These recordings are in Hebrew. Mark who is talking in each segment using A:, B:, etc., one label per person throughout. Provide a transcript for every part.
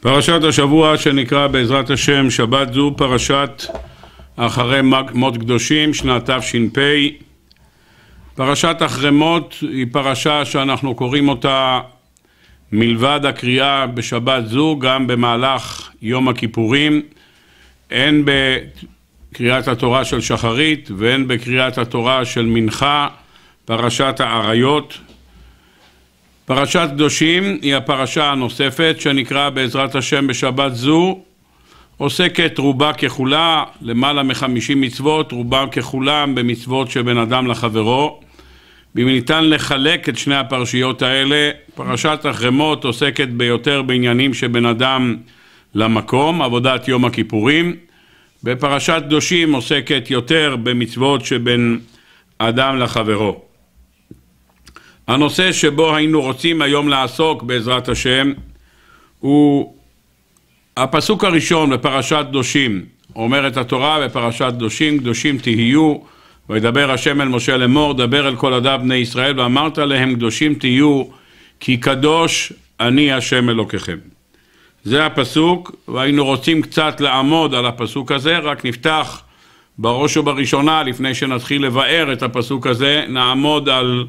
A: פרשת השבוע שנקרא בעזרת השם שבת זו פרשת אחרי מות קדושים שנת תש"פ פרשת אחרי מות היא פרשה שאנחנו קוראים אותה מלבד הקריאה בשבת זו גם במהלך יום הכיפורים הן בקריאת התורה של שחרית והן בקריאת התורה של מנחה פרשת האריות פרשת קדושים היא הפרשה הנוספת שנקרא בעזרת השם בשבת זו עוסקת רובה ככולה, למעלה מחמישים מצוות, רובה ככולם במצוות שבין אדם לחברו. ואם ניתן לחלק את שני הפרשיות האלה, פרשת החרמות עוסקת ביותר בעניינים שבין אדם למקום, עבודת יום הכיפורים. ופרשת קדושים עוסקת יותר במצוות שבין אדם לחברו. הנושא שבו היינו רוצים היום לעסוק בעזרת השם הוא הפסוק הראשון בפרשת קדושים, אומרת התורה בפרשת קדושים, קדושים תהיו, וידבר השם אל משה לאמור, דבר אל כל עדיו בני ישראל, ואמרת להם קדושים תהיו, כי קדוש אני השם אלוקיכם. זה הפסוק, והיינו רוצים קצת לעמוד על הפסוק הזה, רק נפתח בראש ובראשונה, לפני שנתחיל לבאר את הפסוק הזה, נעמוד על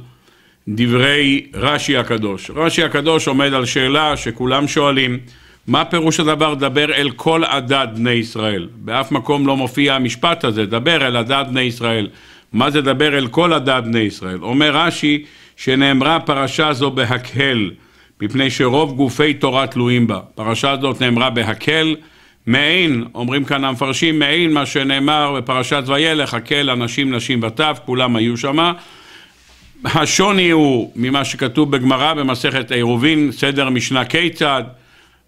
A: דברי רש"י הקדוש. רש"י הקדוש עומד על שאלה שכולם שואלים, מה פירוש הדבר דבר אל כל עדת בני ישראל? באף מקום לא מופיע המשפט הזה, דבר אל עדת בני ישראל. מה זה דבר אל כל עדת בני ישראל? אומר רש"י שנאמרה פרשה זו בהקהל, מפני שרוב גופי תורה תלויים בה. פרשה זאת נאמרה בהקהל, מעין, אומרים כאן המפרשים, מעין מה שנאמר בפרשת וילך, הקהל, אנשים, נשים וטף, כולם היו שמה. השוני הוא ממה שכתוב בגמרא במסכת עירובין, סדר משנה כיצד,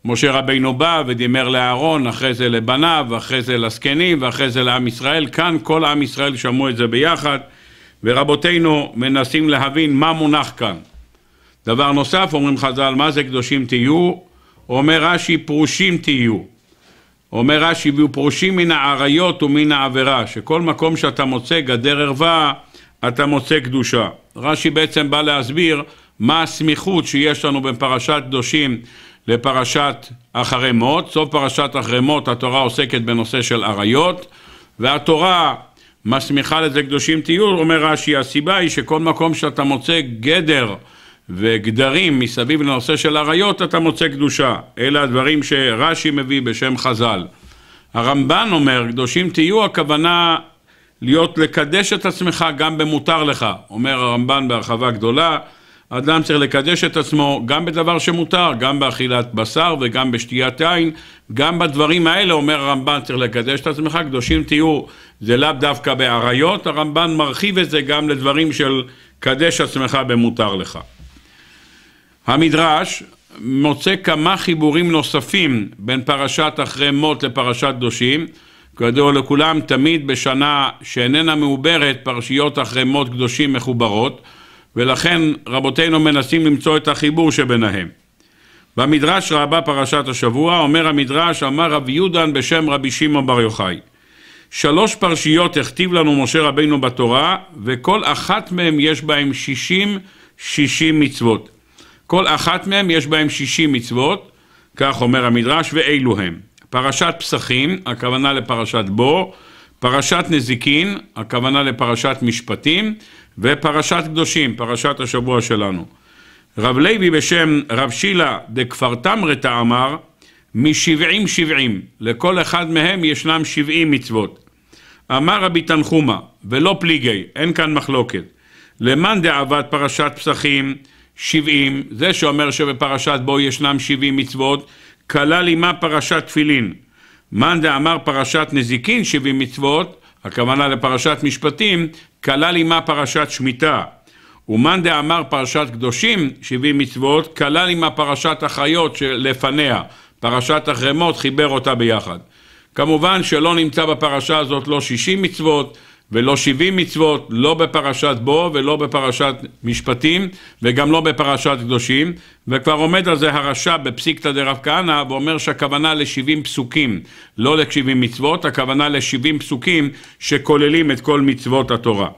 A: משה רבינו בא ודימר לאהרון, אחרי זה לבניו, אחרי זה לזקנים, ואחרי זה לעם ישראל. כאן כל עם ישראל שמעו את זה ביחד, ורבותינו מנסים להבין מה מונח כאן. דבר נוסף, אומרים חז"ל, מה זה קדושים תהיו? אומר רש"י, פרושים תהיו. אומר רש"י, פרושים מן העריות ומן העבירה, שכל מקום שאתה מוצא גדר ערווה, אתה מוצא קדושה. רש"י בעצם בא להסביר מה הסמיכות שיש לנו בין פרשת קדושים לפרשת אחרי מות. סוף פרשת אחרי מות התורה עוסקת בנושא של עריות, והתורה מסמיכה לזה קדושים תהיו, אומר רש"י, הסיבה היא שכל מקום שאתה מוצא גדר וגדרים מסביב לנושא של עריות, אתה מוצא קדושה. אלה הדברים שרש"י מביא בשם חז"ל. הרמב"ן אומר, קדושים תהיו, הכוונה להיות, לקדש את עצמך גם במותר לך, אומר הרמב"ן בהרחבה גדולה, אדם צריך לקדש את עצמו גם בדבר שמותר, גם באכילת בשר וגם בשתיית עין, גם בדברים האלה, אומר הרמב"ן, צריך לקדש את עצמך, קדושים תהיו, זה לאו דווקא באריות, הרמב"ן מרחיב את זה גם לדברים של קדש עצמך במותר לך. המדרש מוצא כמה חיבורים נוספים בין פרשת אחרי מות לפרשת קדושים, כידוע לכולם, תמיד בשנה שאיננה מעוברת, פרשיות החרמות קדושים מחוברות, ולכן רבותינו מנסים למצוא את החיבור שביניהם. במדרש רבה פרשת השבוע, אומר המדרש, אמר רב יהודן בשם רבי שמעון בר יוחאי. שלוש פרשיות הכתיב לנו משה רבינו בתורה, וכל אחת מהן יש בהן שישים, שישים מצוות. כל אחת מהן יש בהן שישים מצוות, כך אומר המדרש, ואלו הם. פרשת פסחים, הכוונה לפרשת בו, פרשת נזיקין, הכוונה לפרשת משפטים, ופרשת קדושים, פרשת השבוע שלנו. רב לוי בשם רב שילה דכפר תמרתא אמר, משבעים שבעים, לכל אחד מהם ישנם שבעים מצוות. אמר רבי תנחומא, ולא פליגי, אין כאן מחלוקת. למאן דעבד פרשת פסחים, שבעים, זה שאומר שבפרשת בו ישנם שבעים מצוות, כלל עימה פרשת תפילין. מאן דאמר פרשת נזיקין שבעים מצוות, הכוונה לפרשת משפטים, כלל עימה פרשת שמיטה. ומאן דאמר פרשת קדושים, שבעים מצוות, כלל עימה פרשת החיות שלפניה, פרשת החרמות, חיבר אותה ביחד. כמובן שלא נמצא בפרשה הזאת לא שישים מצוות, ולא 70 מצוות, לא בפרשת בו ולא בפרשת משפטים וגם לא בפרשת קדושים וכבר עומד על זה הרשע בפסיקתא דרב כהנא ואומר שהכוונה ל-70 פסוקים, לא ל-70 מצוות, הכוונה ל-70 פסוקים שכוללים את כל מצוות התורה.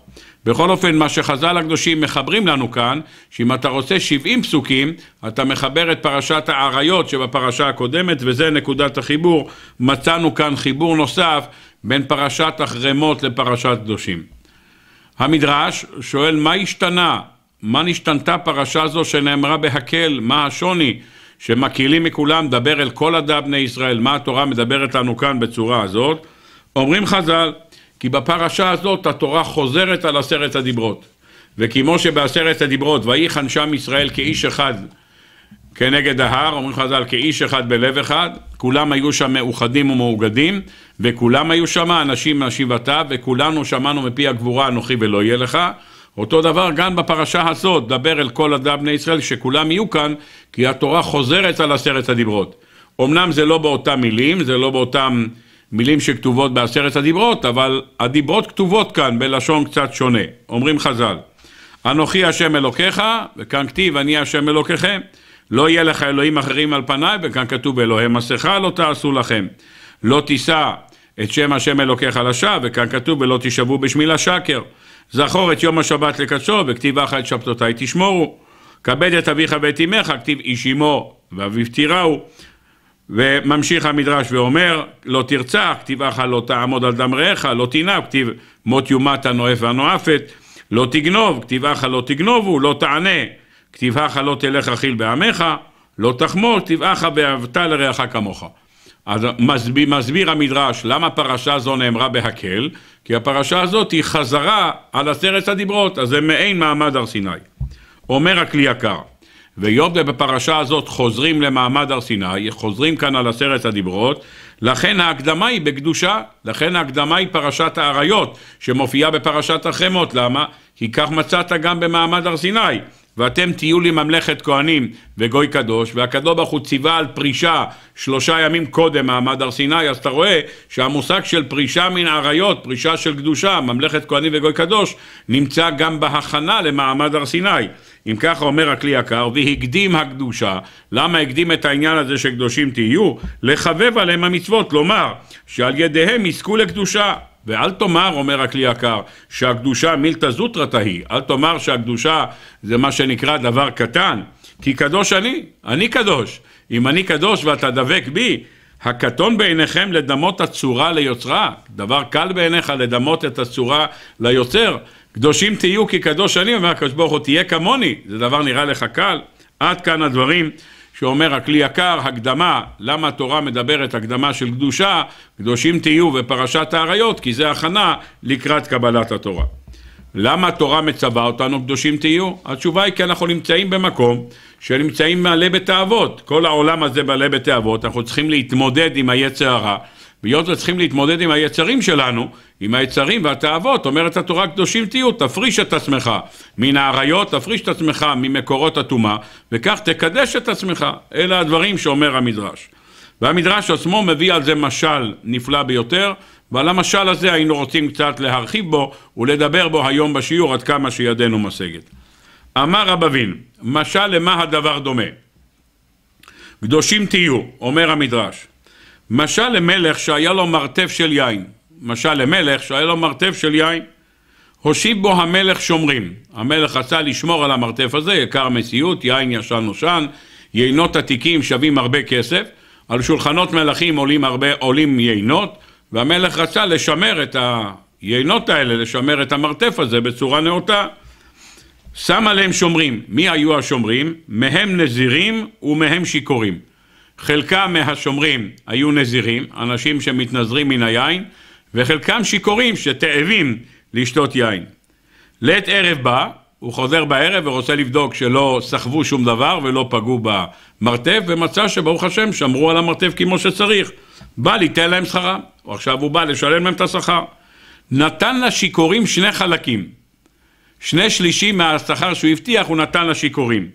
A: בכל אופן, מה שחז"ל הקדושים מחברים לנו כאן, שאם אתה רוצה 70 פסוקים, אתה מחבר את פרשת האריות שבפרשה הקודמת, וזה נקודת החיבור. מצאנו כאן חיבור נוסף בין פרשת החרמות לפרשת קדושים. המדרש שואל, מה השתנה? מה נשתנתה פרשה זו שנאמרה בהקל? מה השוני? שמקהילים מכולם, דבר אל כל עדה בני ישראל. מה התורה מדברת לנו כאן בצורה הזאת? אומרים חז"ל, כי בפרשה הזאת התורה חוזרת על עשרת הדיברות. וכמו שבעשרת הדיברות, ויחן שם ישראל כאיש אחד כנגד ההר, אומרים חז"ל, כאיש אחד בלב אחד, כולם היו שם מאוחדים ומאוגדים, וכולם היו שם אנשים מהשיבתה, וכולנו שמענו מפי הגבורה אנוכי ולא יהיה לך. אותו דבר גם בפרשה הזאת, דבר אל כל אדם בני ישראל, שכולם יהיו כאן, כי התורה חוזרת על עשרת הדיברות. אמנם זה לא באותם מילים, זה לא באותם... מילים שכתובות בעשרת הדיברות, אבל הדיברות כתובות כאן בלשון קצת שונה. אומרים חז"ל, אנוכי השם אלוקיך, וכאן כתיב אני השם אלוקיכם. לא יהיה לך אלוהים אחרים על פניי, וכאן כתוב אלוהי מסכה לא תעשו לכם. לא תישא את שם השם אלוקיך לשווא, וכאן כתוב ולא תשבו בשמי לשקר. זכור את יום השבת לקצור, וכתיב וכתיבך את שבתותי תשמורו. כבד את אביך ואת אמך, כתיב איש אמו ואביו תיראו. וממשיך המדרש ואומר, לא תרצח, כתיבך לא תעמוד על דם רעך, לא תנאב, כתיב מות יומת הנואף והנואפת, לא תגנוב, כתיבך לא תגנובו, לא תענה, כתיבך לא תלך אכיל בעמך, לא תחמור, כתיבך ואהבת לרעך כמוך. אז מסביר, מסביר המדרש למה פרשה זו נאמרה בהקל, כי הפרשה הזאת היא חזרה על עשרת הדיברות, אז זה מעין מעמד הר סיני. אומר הכלי יקר. ויובדה בפרשה הזאת חוזרים למעמד הר סיני, חוזרים כאן על עשרת הדיברות, לכן ההקדמה היא בקדושה, לכן ההקדמה היא פרשת האריות, שמופיעה בפרשת החמות, למה? כי כך מצאת גם במעמד הר סיני, ואתם תהיו לי ממלכת כהנים וגוי קדוש, והקדוש ברוך הוא ציווה על פרישה שלושה ימים קודם מעמד הר סיני, אז אתה רואה שהמושג של פרישה מן האריות, פרישה של קדושה, ממלכת כהנים וגוי קדוש, נמצא גם בהכנה למעמד הר סיני. אם ככה אומר הכלי יקר, והקדים הקדושה, למה הקדים את העניין הזה שקדושים תהיו? לחבב עליהם המצוות, לומר שעל ידיהם יזכו לקדושה. ואל תאמר, אומר הכלי יקר, שהקדושה מילתא זוטרתא היא, אל תאמר שהקדושה זה מה שנקרא דבר קטן, כי קדוש אני, אני קדוש. אם אני קדוש ואתה דבק בי, הקטון בעיניכם לדמות הצורה ליוצרה, דבר קל בעיניך לדמות את הצורה ליוצר, קדושים תהיו כי קדוש אני, אומר הקדוש ברוך הוא, תהיה כמוני, זה דבר נראה לך קל? עד כאן הדברים שאומר הכלי יקר, הקדמה, למה התורה מדברת הקדמה של קדושה, קדושים תהיו ופרשת האריות, כי זה הכנה לקראת קבלת התורה. למה התורה מצווה אותנו קדושים תהיו? התשובה היא כי אנחנו נמצאים במקום שנמצאים מלא בתאוות. כל העולם הזה מלא בתאוות, אנחנו צריכים להתמודד עם היצר הרע. והיות וצריכים להתמודד עם היצרים שלנו, עם היצרים והתאוות, אומרת התורה קדושים תהיו, תפריש את עצמך מן האריות, תפריש את עצמך ממקורות הטומאה, וכך תקדש את עצמך. אלה הדברים שאומר המדרש. והמדרש עצמו מביא על זה משל נפלא ביותר, ועל המשל הזה היינו רוצים קצת להרחיב בו ולדבר בו היום בשיעור עד כמה שידנו משגת. אמר רב אבין, משל למה הדבר דומה? קדושים תהיו, אומר המדרש, משל למלך שהיה לו מרתף של יין, משל למלך שהיה לו מרתף של יין, הושיב בו המלך שומרים. המלך רצה לשמור על המרתף הזה, יקר מציאות, יין ישן נושן, יינות עתיקים שווים הרבה כסף, על שולחנות מלכים עולים, הרבה, עולים יינות, והמלך רצה לשמר את היינות האלה, לשמר את המרתף הזה בצורה נאותה. שם עליהם שומרים. מי היו השומרים? מהם נזירים ומהם שיכורים. חלקם מהשומרים היו נזירים, אנשים שמתנזרים מן היין, וחלקם שיכורים שתאבים לשתות יין. לעת ערב בא, הוא חוזר בערב ורוצה לבדוק שלא סחבו שום דבר ולא פגעו במרתף, ומצא שברוך השם שמרו על המרתף כמו שצריך. בא ליתן להם שכרה, עכשיו הוא בא לשלם להם את השכר. נתן לשיכורים שני חלקים. שני שלישים מהשכר שהוא הבטיח הוא נתן לשיכורים,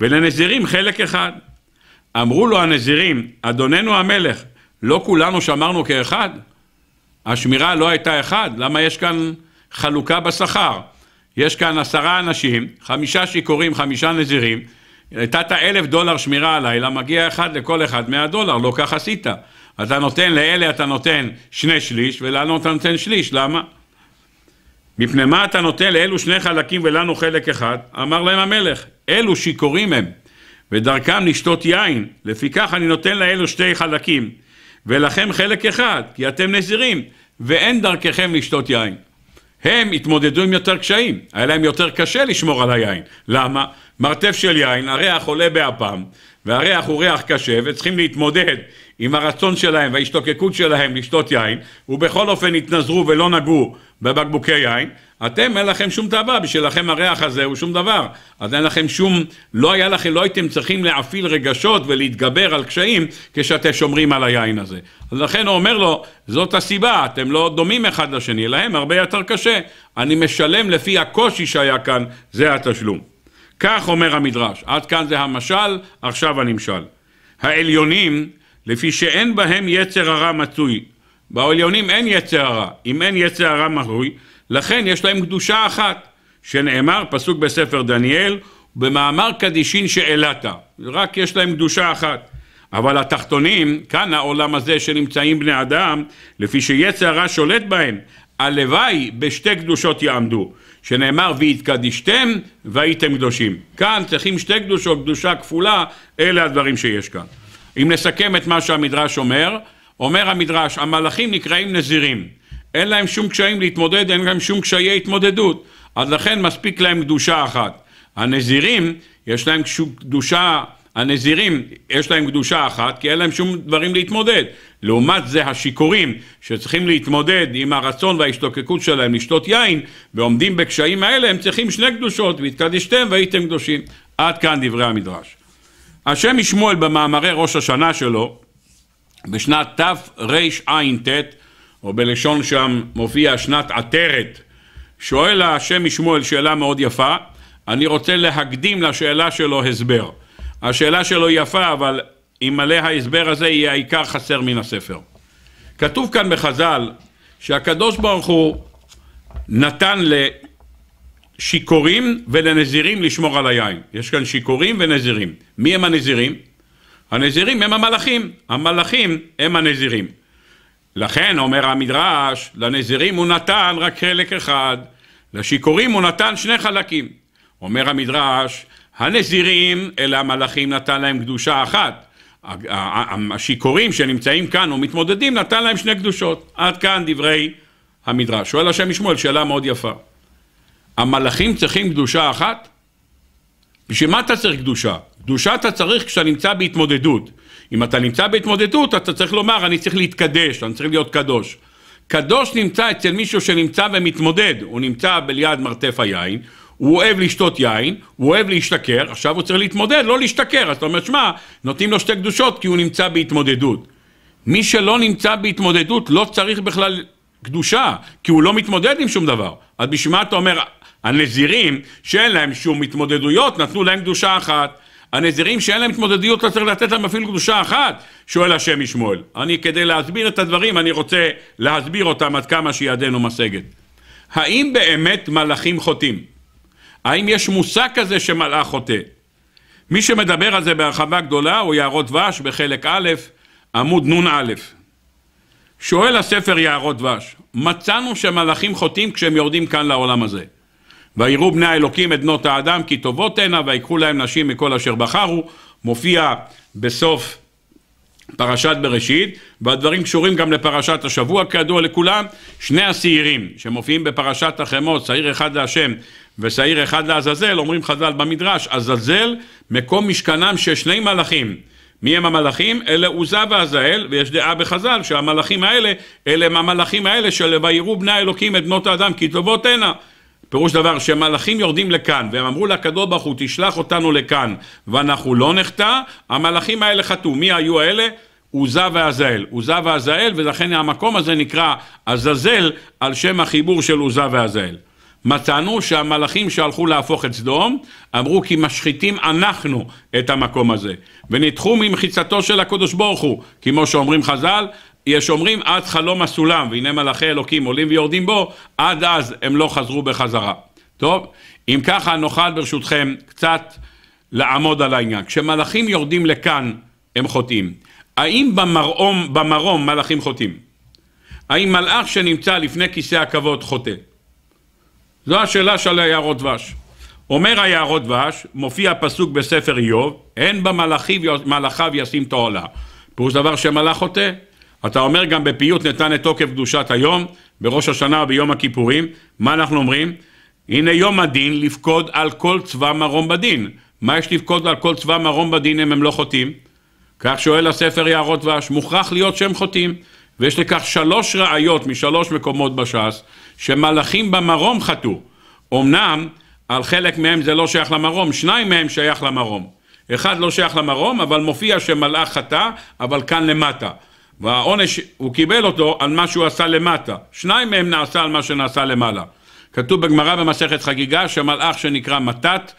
A: ולנזירים חלק אחד. אמרו לו הנזירים, אדוננו המלך, לא כולנו שמרנו כאחד? השמירה לא הייתה אחד, למה יש כאן חלוקה בשכר? יש כאן עשרה אנשים, חמישה שיכורים, חמישה נזירים, נתת אלף דולר שמירה הלילה, מגיע אחד לכל אחד מאה דולר, לא כך עשית. אתה נותן לאלה, אתה נותן שני שליש, ולנו אתה נותן שליש, למה? מפני מה אתה נותן לאלו שני חלקים ולנו חלק אחד? אמר להם המלך, אלו שיכורים הם. ודרכם לשתות יין, לפיכך אני נותן לאלו שתי חלקים, ולכם חלק אחד, כי אתם נזירים, ואין דרככם לשתות יין. הם התמודדו עם יותר קשיים, היה להם יותר קשה לשמור על היין. למה? מרתף של יין, הריח עולה באפם, והריח הוא ריח קשה, וצריכים להתמודד עם הרצון שלהם וההשתוקקות שלהם לשתות יין, ובכל אופן התנזרו ולא נגעו בבקבוקי יין, אתם אין לכם שום תאווה, בשבילכם הריח הזה הוא שום דבר. אז אין לכם שום, לא היה לכם, לא הייתם צריכים להפעיל רגשות ולהתגבר על קשיים כשאתם שומרים על היין הזה. אז לכן הוא אומר לו, זאת הסיבה, אתם לא דומים אחד לשני, להם הרבה יותר קשה. אני משלם לפי הקושי שהיה כאן, זה התשלום. כך אומר המדרש, עד כאן זה המשל, עכשיו הנמשל. העליונים, לפי שאין בהם יצר הרע מצוי. בעליונים אין יצר הרע, אם אין יצר הרע מצוי, לכן יש להם קדושה אחת, שנאמר, פסוק בספר דניאל, במאמר קדישין שאלתה, רק יש להם קדושה אחת. אבל התחתונים, כאן העולם הזה שנמצאים בני אדם, לפי שיצר הרע שולט בהם, הלוואי בשתי קדושות יעמדו, שנאמר והתקדישתם והייתם קדושים. כאן צריכים שתי קדושות, קדושה כפולה, אלה הדברים שיש כאן. אם נסכם את מה שהמדרש אומר, אומר המדרש, המלאכים נקראים נזירים. אין להם שום קשיים להתמודד, אין להם שום קשיי התמודדות. אז לכן מספיק להם קדושה אחת. הנזירים, יש להם קדושה, הנזירים, יש להם קדושה אחת, כי אין להם שום דברים להתמודד. לעומת זה השיכורים, שצריכים להתמודד עם הרצון וההשתוקקות שלהם לשתות יין, ועומדים בקשיים האלה, הם צריכים שני קדושות, והתקדשתם והייתם קדושים. עד כאן דברי המדרש. השם ישמואל במאמרי ראש השנה שלו, בשנת תרע"ט, או בלשון שם מופיע שנת עטרת. שואל השם משמואל שאלה מאוד יפה, אני רוצה להקדים לשאלה שלו הסבר. השאלה שלו יפה, אבל מלא ההסבר הזה יהיה העיקר חסר מן הספר. כתוב כאן בחז"ל שהקדוש ברוך הוא נתן לשיכורים ולנזירים לשמור על היין. יש כאן שיכורים ונזירים. מי הם הנזירים? הנזירים הם המלאכים, המלאכים הם הנזירים. לכן, אומר המדרש, לנזירים הוא נתן רק חלק אחד, לשיכורים הוא נתן שני חלקים. אומר המדרש, הנזירים, אל המלאכים נתן להם קדושה אחת. השיכורים שנמצאים כאן ומתמודדים, נתן להם שני קדושות. עד כאן דברי המדרש. שואל השם ישמעאל שאלה מאוד יפה. המלאכים צריכים קדושה אחת? בשביל מה אתה צריך קדושה? קדושה אתה צריך כשאתה נמצא בהתמודדות. אם אתה נמצא בהתמודדות, אתה צריך לומר, אני צריך להתקדש, אני צריך להיות קדוש. קדוש נמצא אצל מישהו שנמצא ומתמודד, הוא נמצא ליד מרתף היין, הוא אוהב לשתות יין, הוא אוהב להשתכר, עכשיו הוא צריך להתמודד, לא להשתכר, אז אתה אומר, שמע, נותנים לו שתי קדושות כי הוא נמצא בהתמודדות. מי שלא נמצא בהתמודדות לא צריך בכלל קדושה, כי הוא לא מתמודד עם שום דבר. אז בשביל מה אתה אומר, הנזירים שאין להם שום התמודדויות, נתנו להם קדושה אחת. הנזירים שאין להם התמודדות לא צריך לתת להם אפילו קדושה אחת, שואל השם משמואל. אני כדי להסביר את הדברים אני רוצה להסביר אותם עד כמה שידנו משגת. האם באמת מלאכים חוטאים? האם יש מושג כזה שמלאך חוטא? מי שמדבר על זה בהרחבה גדולה הוא יערות דבש בחלק א', עמוד נ"א. שואל הספר יערות דבש, מצאנו שמלאכים חוטאים כשהם יורדים כאן לעולם הזה. ויראו בני האלוקים את בנות האדם כי טובות הנה ויקחו להם נשים מכל אשר בחרו, מופיע בסוף פרשת בראשית, והדברים קשורים גם לפרשת השבוע כידוע לכולם, שני השעירים שמופיעים בפרשת החמות, שעיר אחד להשם ושעיר אחד לעזאזל, אומרים חז"ל במדרש, עזאזל מקום משכנם של שני מלאכים. מי הם המלאכים? אלה עוזה ועזאל, ויש דעה בחז"ל שהמלאכים האלה, אלה הם המלאכים האלה של ויראו בני האלוקים את בנות האדם כי טובות הנה. פירוש דבר שמלאכים יורדים לכאן, והם אמרו לקדוש ברוך הוא תשלח אותנו לכאן, ואנחנו לא נחטא, המלאכים האלה חטאו. מי היו האלה? עוזה ועזאל. עוזה ועזאל, ולכן המקום הזה נקרא עזאזל, על שם החיבור של עוזה ועזאל. מצאנו שהמלאכים שהלכו להפוך את סדום, אמרו כי משחיתים אנחנו את המקום הזה, וניתחו ממחיצתו של הקדוש ברוך הוא, כמו שאומרים חז"ל, יש אומרים עד חלום הסולם, והנה מלאכי אלוקים עולים ויורדים בו, עד אז הם לא חזרו בחזרה. טוב, אם ככה נוכל ברשותכם קצת לעמוד על העניין. כשמלאכים יורדים לכאן, הם חוטאים. האם במרום, במרום מלאכים חוטאים? האם מלאך שנמצא לפני כיסא הכבוד חוטא? זו השאלה של היערות דבש. אומר היערות דבש, מופיע פסוק בספר איוב, הן במלאכיו ישים תועלה. פירוש דבר שמלאך חוטא. אתה אומר גם בפיוט נתן את תוקף קדושת היום, בראש השנה וביום הכיפורים, מה אנחנו אומרים? הנה יום הדין לפקוד על כל צבא מרום בדין. מה יש לפקוד על כל צבא מרום בדין אם הם לא חוטאים? כך שואל הספר יערות ואש, מוכרח להיות שהם חוטאים. ויש לכך שלוש ראיות משלוש מקומות בש"ס, שמלאכים במרום חטאו. אמנם, על חלק מהם זה לא שייך למרום, שניים מהם שייך למרום. אחד לא שייך למרום, אבל מופיע שמלאך חטא, אבל כאן למטה. והעונש, הוא קיבל אותו על מה שהוא עשה למטה. שניים מהם נעשה על מה שנעשה למעלה. כתוב בגמרא במסכת חגיגה שהמלאך שנקרא מתת,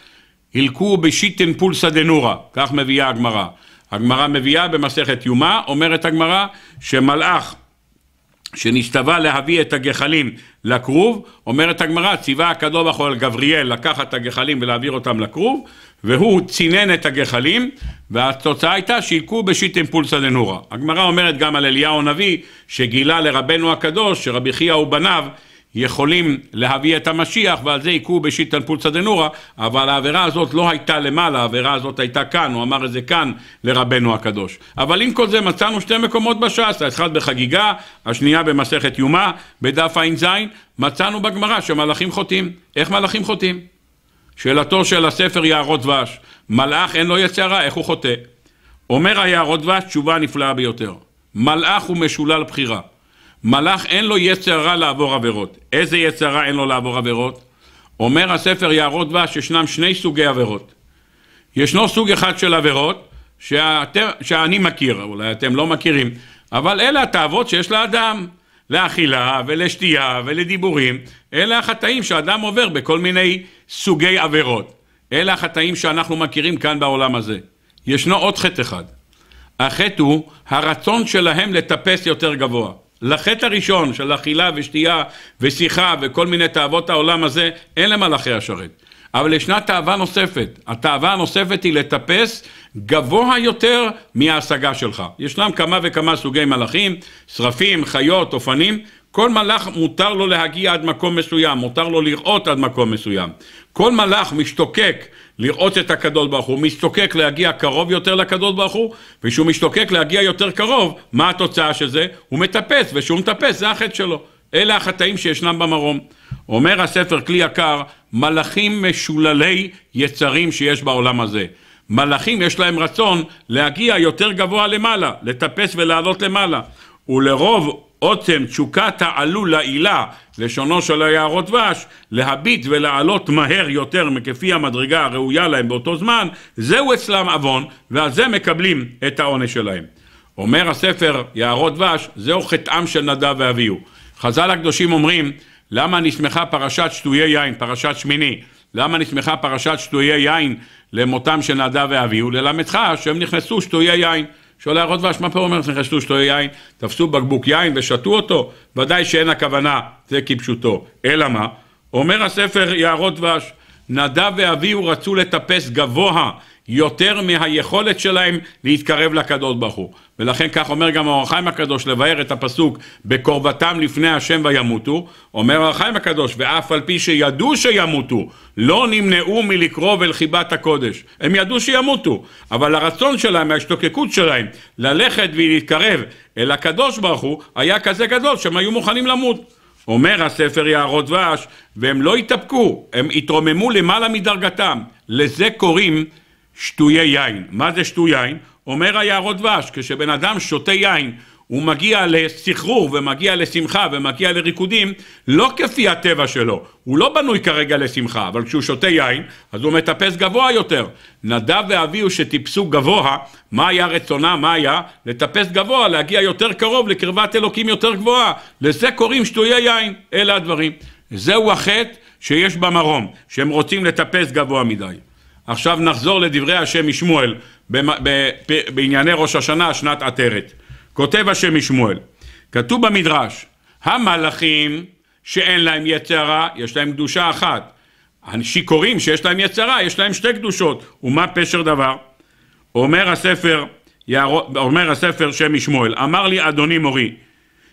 A: הלקו בשיטן פולסא דנורא, כך מביאה הגמרא. הגמרא מביאה במסכת יומא, אומרת הגמרא, שמלאך שנשתווה להביא את הגחלים לכרוב, אומרת הגמרא, ציווה הקדום ברוך הוא על גבריאל לקחת את הגחלים ולהעביר אותם לכרוב, והוא צינן את הגחלים, והתוצאה הייתה שהיכו בשיט אימפולסא דנורא. הגמרא אומרת גם על אליהו הנביא, שגילה לרבנו הקדוש, שרבי חייא ובניו יכולים להביא את המשיח, ועל זה היכו בשיט אימפולסא דנורא, אבל העבירה הזאת לא הייתה למעלה, העבירה הזאת הייתה כאן, הוא אמר את זה כאן לרבנו הקדוש. אבל עם כל זה מצאנו שתי מקומות בש"ס, האחד בחגיגה, השנייה במסכת יומא, בדף ע"ז, מצאנו בגמרא שמלאכים חוטאים. איך מלאכים חוטאים? שאלתו של הספר יערות דבש, מלאך אין לו יצרה, איך הוא חוטא? אומר היערות דבש, תשובה נפלאה ביותר. מלאך הוא משולל בחירה. מלאך אין לו יצרה לעבור עבירות. איזה יצרה אין לו לעבור עבירות? אומר הספר יערות דבש, ישנם שני סוגי עבירות. ישנו סוג אחד של עבירות, שאתם, שאני מכיר, אולי אתם לא מכירים, אבל אלה התאוות שיש לאדם. לאכילה ולשתייה ולדיבורים, אלה החטאים שאדם עובר בכל מיני סוגי עבירות. אלה החטאים שאנחנו מכירים כאן בעולם הזה. ישנו עוד חטא אחד. החטא הוא הרצון שלהם לטפס יותר גבוה. לחטא הראשון של אכילה ושתייה ושיחה וכל מיני תאוות העולם הזה, אין למלאכי השרת. אבל ישנה תאווה נוספת. התאווה הנוספת היא לטפס גבוה יותר מההשגה שלך. ישנם כמה וכמה סוגי מלאכים, שרפים, חיות, אופנים. כל מלאך מותר לו להגיע עד מקום מסוים, מותר לו לראות עד מקום מסוים. כל מלאך משתוקק לראות את הקדוש ברוך הוא, משתוקק להגיע קרוב יותר לקדוש ברוך הוא, וכשהוא משתוקק להגיע יותר קרוב, מה התוצאה של זה? הוא מטפס, וכשהוא מטפס זה החטא שלו. אלה החטאים שישנם במרום. אומר הספר כלי יקר, מלאכים משוללי יצרים שיש בעולם הזה. מלאכים יש להם רצון להגיע יותר גבוה למעלה, לטפס ולעלות למעלה. ולרוב עוצם תשוקת העלול לעילה, לשונו של היערות דבש, להביט ולעלות מהר יותר מכפי המדרגה הראויה להם באותו זמן, זהו אצלם עוון, ועל זה מקבלים את העונש שלהם. אומר הספר יערות דבש, זהו חטאם של נדב ואביהו. חז"ל הקדושים אומרים למה נשמחה פרשת שטויי יין, פרשת שמיני? למה נשמחה פרשת שטויי יין למותם של נדב ואביהו? ללמדך שהם נכנסו שטויי יין. שואל הערות דבש, מה פה אומר נכנסו שטויי יין? תפסו בקבוק יין ושתו אותו? ודאי שאין הכוונה, זה כפשוטו. אלא מה? אומר הספר יערות דבש, נדב ואביהו רצו לטפס גבוה יותר מהיכולת שלהם להתקרב לקדוש ברוך הוא. ולכן כך אומר גם האורחיים הקדוש לבאר את הפסוק בקרבתם לפני השם וימותו, אומר האורחיים הקדוש ואף על פי שידעו שימותו לא נמנעו מלקרוב אל חיבת הקודש. הם ידעו שימותו, אבל הרצון שלהם, ההשתוקקות שלהם ללכת ולהתקרב אל הקדוש ברוך הוא היה כזה גדול שהם היו מוכנים למות. אומר הספר יערות דבש, והם לא התאפקו, הם התרוממו למעלה מדרגתם. לזה קוראים שטויי יין. מה זה שטוי יין? אומר היערות דבש, כשבן אדם שותה יין, הוא מגיע לסחרור ומגיע לשמחה ומגיע לריקודים, לא כפי הטבע שלו, הוא לא בנוי כרגע לשמחה, אבל כשהוא שותה יין, אז הוא מטפס גבוה יותר. נדב ואביהו שטיפסו גבוה, מה היה רצונה, מה היה? לטפס גבוה, להגיע יותר קרוב לקרבת אלוקים יותר גבוהה. לזה קוראים שטויי יין, אלה הדברים. זהו החטא שיש במרום, שהם רוצים לטפס גבוה מדי. עכשיו נחזור לדברי השם משמואל בענייני ראש השנה, שנת עטרת. כותב השם משמואל, כתוב במדרש, המלאכים שאין להם יצרה, יש להם קדושה אחת. השיכורים שיש להם יצרה, יש להם שתי קדושות. ומה פשר דבר? אומר הספר, אומר הספר שם משמואל, אמר לי אדוני מורי,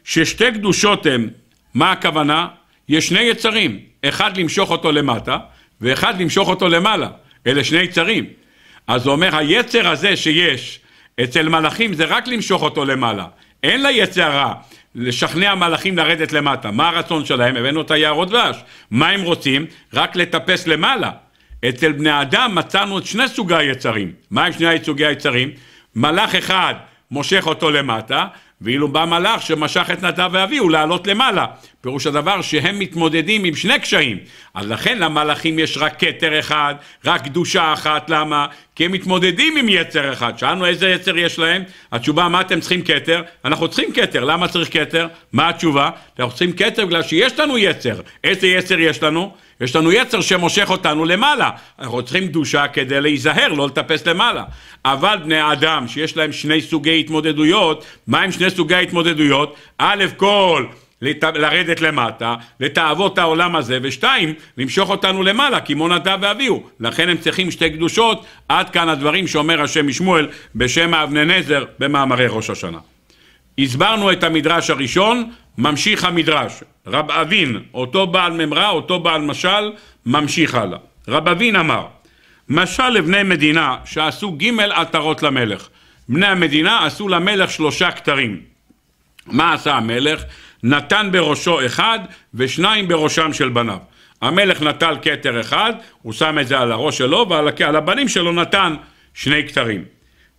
A: ששתי קדושות הם, מה הכוונה? יש שני יצרים, אחד למשוך אותו למטה, ואחד למשוך אותו למעלה. אלה שני יצרים. אז הוא אומר, היצר הזה שיש אצל מלאכים זה רק למשוך אותו למעלה. אין ליצר רע לשכנע מלאכים לרדת למטה. מה הרצון שלהם? הבאנו את היערות דבש. מה הם רוצים? רק לטפס למעלה. אצל בני אדם מצאנו את שני סוגי היצרים. מה הם שני סוגי היצרים? מלאך אחד מושך אותו למטה, ואילו בא מלאך שמשך את נדב ואביהו לעלות למעלה. פירוש הדבר שהם מתמודדים עם שני קשיים. אז לכן למלאכים יש רק כתר אחד, רק קדושה אחת, למה? כי הם מתמודדים עם יצר אחד. שאלנו איזה יצר יש להם? התשובה, מה אתם צריכים כתר? אנחנו צריכים כתר, למה צריך כתר? מה התשובה? אנחנו צריכים כתר בגלל שיש לנו יצר. איזה יצר יש לנו? יש לנו יצר שמושך אותנו למעלה. אנחנו צריכים קדושה כדי להיזהר, לא לטפס למעלה. אבל בני אדם שיש להם שני סוגי התמודדויות, מה הם שני סוגי ההתמודדויות? א' כל, לרדת למטה, לתאוות העולם הזה, ושתיים, למשוך אותנו למעלה, כמו נדב ואביהו. לכן הם צריכים שתי קדושות, עד כאן הדברים שאומר השם משמואל בשם אבננזר במאמרי ראש השנה. הסברנו את המדרש הראשון, ממשיך המדרש. רב אבין, אותו בעל ממרא, אותו בעל משל, ממשיך הלאה. רב אבין אמר, משל לבני מדינה שעשו ג' עטרות למלך. בני המדינה עשו למלך שלושה כתרים. מה עשה המלך? נתן בראשו אחד ושניים בראשם של בניו. המלך נטל כתר אחד, הוא שם את זה על הראש שלו ועל הבנים שלו נתן שני כתרים.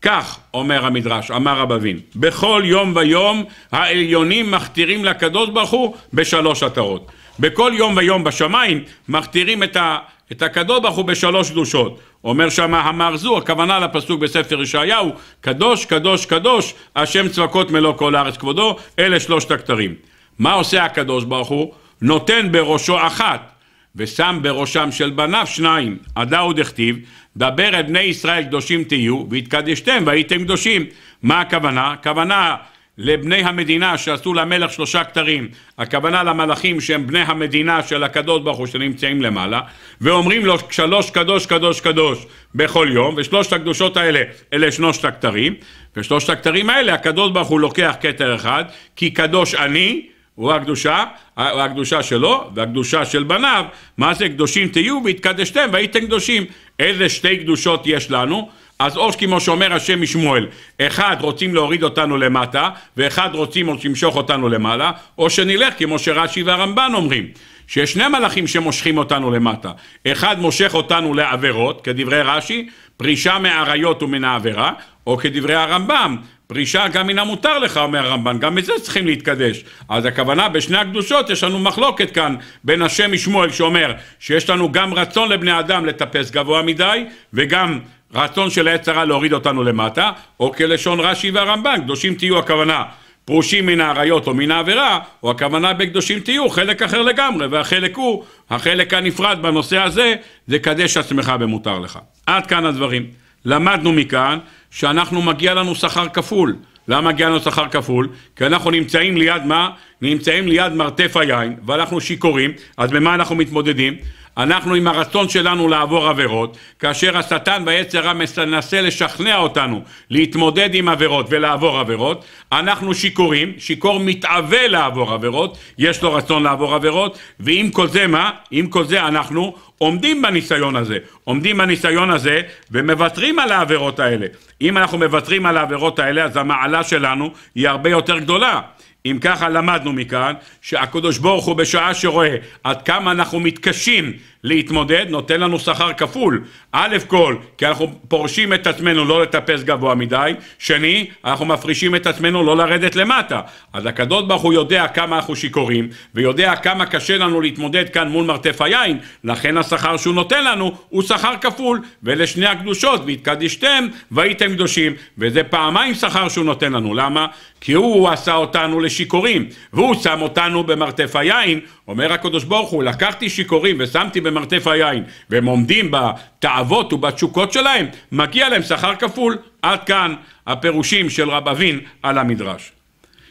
A: כך אומר המדרש, אמר רב אבין, בכל יום ויום העליונים מכתירים לקדוש ברוך הוא בשלוש עטרות. בכל יום ויום בשמיים מכתירים את, ה, את הקדוש ברוך הוא בשלוש קדושות. אומר שמה המר זו, הכוונה לפסוק בספר ישעיהו, קדוש, קדוש, קדוש, השם צבקות מלוא כל הארץ כבודו, אלה שלושת הכתרים. מה עושה הקדוש ברוך הוא? נותן בראשו אחת ושם בראשם של בניו שניים, עדה עוד הכתיב, דבר אל בני ישראל קדושים תהיו, והתקדשתם והייתם קדושים. מה הכוונה? הכוונה לבני המדינה שעשו למלך שלושה כתרים, הכוונה למלאכים שהם בני המדינה של הקדוש ברוך הוא שנמצאים למעלה, ואומרים לו שלוש קדוש קדוש קדוש בכל יום, ושלושת הקדושות האלה, אלה שלושת הכתרים, ושלושת הכתרים האלה הקדוש ברוך הוא לוקח כתר אחד, כי קדוש אני הוא הקדושה, הקדושה שלו והקדושה של בניו, מה זה קדושים תהיו והתקדשתם והייתם קדושים. איזה שתי קדושות יש לנו? אז או שכמו שאומר השם משמואל, אחד רוצים להוריד אותנו למטה, ואחד רוצים למשוך אותנו למעלה, או שנלך כמו שרש"י והרמב"ן אומרים, שיש שני מלאכים שמושכים אותנו למטה, אחד מושך אותנו לעבירות, כדברי רש"י, פרישה מעריות ומן העבירה, או כדברי הרמב"ם, פרישה גם מן המותר לך, אומר הרמב"ן, גם מזה צריכים להתקדש. אז הכוונה, בשני הקדושות יש לנו מחלוקת כאן בין השם משמואל שאומר שיש לנו גם רצון לבני אדם לטפס גבוה מדי, וגם רצון של העץ הרע להוריד אותנו למטה, או כלשון רש"י והרמב"ן, קדושים תהיו הכוונה. פרושים מן האריות או מן העבירה, או הכוונה בקדושים תהיו, חלק אחר לגמרי, והחלק הוא, החלק הנפרד בנושא הזה, זה קדש עצמך במותר לך. עד כאן הדברים. למדנו מכאן שאנחנו מגיע לנו שכר כפול. למה מגיע לנו שכר כפול? כי אנחנו נמצאים ליד מה? נמצאים ליד מרתף היין ואנחנו שיכורים, אז במה אנחנו מתמודדים? אנחנו עם הרצון שלנו לעבור עבירות, כאשר השטן והיצר רע מנסה לשכנע אותנו להתמודד עם עבירות ולעבור עבירות, אנחנו שיכורים, שיכור מתאווה לעבור עבירות, יש לו רצון לעבור עבירות, ועם כל זה מה? עם כל זה אנחנו עומדים בניסיון הזה, עומדים בניסיון הזה ומוותרים על העבירות האלה. אם אנחנו מוותרים על העבירות האלה, אז המעלה שלנו היא הרבה יותר גדולה. אם ככה למדנו מכאן, שהקדוש ברוך הוא בשעה שרואה עד כמה אנחנו מתקשים להתמודד, נותן לנו שכר כפול. א' כל, כי אנחנו פורשים את עצמנו לא לטפס גבוה מדי, שני, אנחנו מפרישים את עצמנו לא לרדת למטה. אז הקדוש ברוך הוא יודע כמה אנחנו שיכורים, ויודע כמה קשה לנו להתמודד כאן מול מרתף היין, לכן השכר שהוא נותן לנו הוא שכר כפול, ואלה שני הקדושות, והתקדישתם והייתם קדושים, וזה פעמיים שכר שהוא נותן לנו, למה? כי הוא עשה אותנו לשיכורים, והוא שם אותנו במרתף היין, אומר הקדוש ברוך הוא, לקחתי שיכורים ושמתי במרתף במרתף היין, והם עומדים בתאוות ובתשוקות שלהם, מגיע להם שכר כפול. עד כאן הפירושים של רב אבין על המדרש.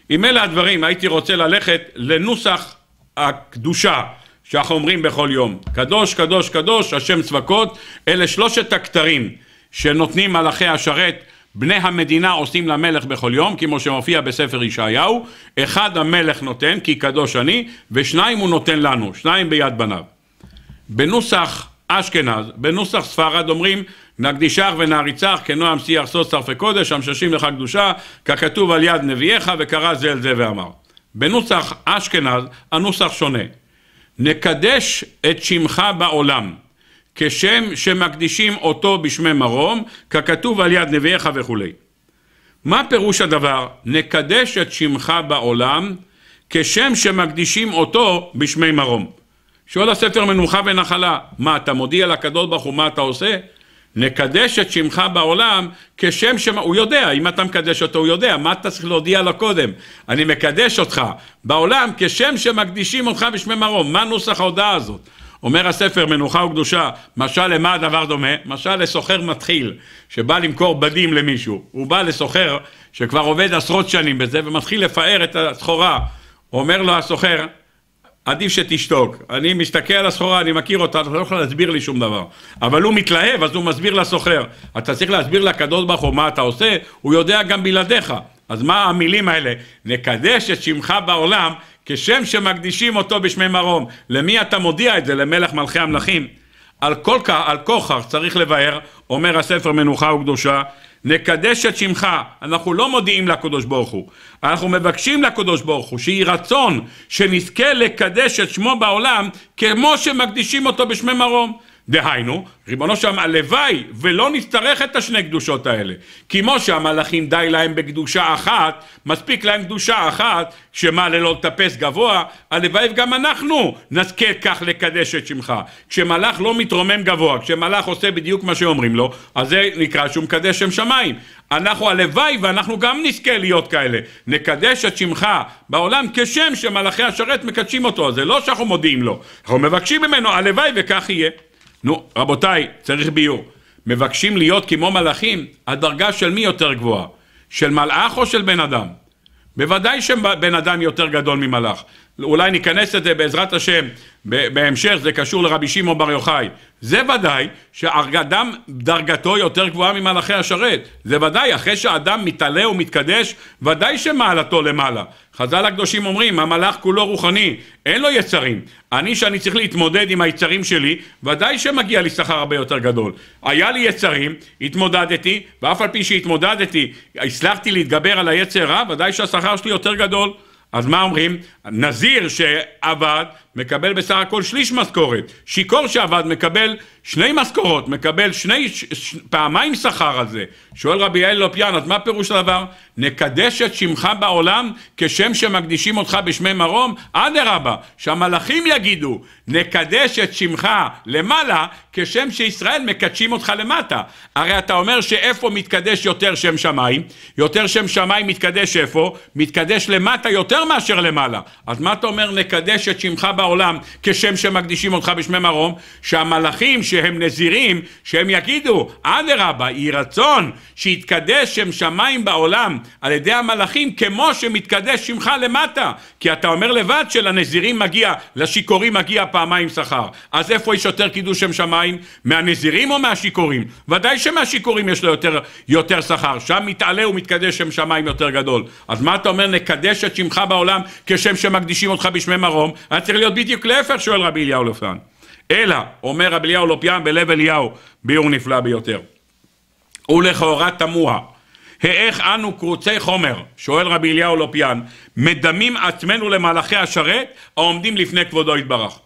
A: עם אלה הדברים הייתי רוצה ללכת לנוסח הקדושה שאנחנו אומרים בכל יום. קדוש, קדוש, קדוש, השם צבקות, אלה שלושת הכתרים שנותנים מלאכי השרת בני המדינה עושים למלך בכל יום, כמו שמופיע בספר ישעיהו, אחד המלך נותן, כי קדוש אני, ושניים הוא נותן לנו, שניים ביד בניו. בנוסח אשכנז, בנוסח ספרד אומרים נקדישך ונעריצך כנועם שיח סוד שרפי קודש, המששים לך קדושה, ככתוב על יד נביאיך וקרא זה אל זה ואמר. בנוסח אשכנז הנוסח שונה. נקדש את שמך בעולם, כשם שמקדישים אותו בשמי מרום, ככתוב על יד נביאיך וכולי. מה פירוש הדבר? נקדש את שמך בעולם, כשם שמקדישים אותו בשמי מרום. שואל הספר מנוחה ונחלה, מה אתה מודיע לקדוש ברוך הוא מה אתה עושה? נקדש את שמך בעולם כשם ש... הוא יודע, אם אתה מקדש אותו הוא יודע, מה אתה צריך להודיע לו קודם? אני מקדש אותך בעולם כשם שמקדישים אותך בשמי מרום, מה נוסח ההודעה הזאת? אומר הספר מנוחה וקדושה, משל למה הדבר דומה? משל לסוחר מתחיל שבא למכור בדים למישהו, הוא בא לסוחר שכבר עובד עשרות שנים בזה ומתחיל לפאר את הסחורה, אומר לו הסוחר, עדיף שתשתוק. אני מסתכל על הסחורה, אני מכיר אותה, אתה לא יכול להסביר לי שום דבר. אבל הוא מתלהב, אז הוא מסביר לסוחר. אתה צריך להסביר לקדוש ברוך הוא מה אתה עושה, הוא יודע גם בלעדיך. אז מה המילים האלה? נקדש את שמך בעולם כשם שמקדישים אותו בשמי מרום. למי אתה מודיע את זה? למלך מלכי המלכים. על כל כך, על כוחך צריך לבאר, אומר הספר מנוחה וקדושה, נקדש את שמך, אנחנו לא מודיעים לקדוש ברוך הוא, אנחנו מבקשים לקדוש ברוך הוא שיהי רצון שנזכה לקדש את שמו בעולם כמו שמקדישים אותו בשמי מרום. דהיינו, ריבונו שם, הלוואי ולא נצטרך את השני קדושות האלה. כמו שהמלאכים די להם בקדושה אחת, מספיק להם קדושה אחת, שמה ללא לטפס גבוה, הלוואי וגם אנחנו נזכה כך לקדש את שמך. כשמלאך לא מתרומם גבוה, כשמלאך עושה בדיוק מה שאומרים לו, אז זה נקרא שהוא מקדש שם שמיים. אנחנו הלוואי ואנחנו גם נזכה להיות כאלה. נקדש את שמך בעולם כשם שמלאכי השרת מקדשים אותו. זה לא שאנחנו מודיעים לו, אנחנו מבקשים ממנו, הלוואי וכך יהיה. נו, רבותיי, צריך ביור. מבקשים להיות כמו מלאכים, הדרגה של מי יותר גבוהה? של מלאך או של בן אדם? בוודאי שבן אדם יותר גדול ממלאך. אולי ניכנס לזה בעזרת השם בהמשך, זה קשור לרבי שמעון בר יוחאי. זה ודאי שאדם דרגתו יותר גבוהה ממלאכי השרת. זה ודאי, אחרי שאדם מתעלה ומתקדש, ודאי שמעלתו למעלה. חז"ל הקדושים אומרים, המלאך כולו רוחני, אין לו יצרים. אני, שאני צריך להתמודד עם היצרים שלי, ודאי שמגיע לי שכר הרבה יותר גדול. היה לי יצרים, התמודדתי, ואף על פי שהתמודדתי, הצלחתי להתגבר על היצר רע, ודאי שהשכר שלי יותר גדול. אז מה אומרים? נזיר שעבד מקבל בסך הכל שליש משכורת, שיכור שעבד מקבל שני משכורות, מקבל שני, ש, ש, פעמיים שכר על זה. שואל רבי יעל לופיאן, אז מה פירוש הדבר? נקדש את שמך בעולם כשם שמקדישים אותך בשמי מרום? אדרבה, שהמלאכים יגידו, נקדש את שמך למעלה כשם שישראל מקדשים אותך למטה. הרי אתה אומר שאיפה מתקדש יותר שם שמיים? יותר שם שמיים מתקדש איפה? מתקדש למטה יותר מאשר למעלה. אז מה אתה אומר נקדש את שמך בעולם? בעולם כשם שמקדישים אותך בשמי מרום, שהמלאכים שהם נזירים, שהם יגידו, אדרבה, יהי רצון שיתקדש שם שמיים בעולם על ידי המלאכים כמו שמתקדש שמך למטה, כי אתה אומר לבד שלנזירים מגיע, לשיכורים מגיע פעמיים שכר. אז איפה יש יותר קידוש שם שמיים? מהנזירים או מהשיכורים? ודאי שמהשיכורים יש לו יותר, יותר שכר, שם מתעלה ומתקדש שם שמיים יותר גדול. אז מה אתה אומר נקדש את שמך בעולם כשם שמקדישים אותך בשמי מרום? היה צריך להיות להיות בדיוק להפך, שואל רבי אליהו לופיאן. אלא, אומר רבי אליהו לופיאן בלב אליהו, ביאור נפלא ביותר. ולכאורה תמוה, האיך אנו קרוצי חומר, שואל רבי אליהו לופיאן, מדמים עצמנו למהלכי השרת העומדים לפני כבודו יתברך.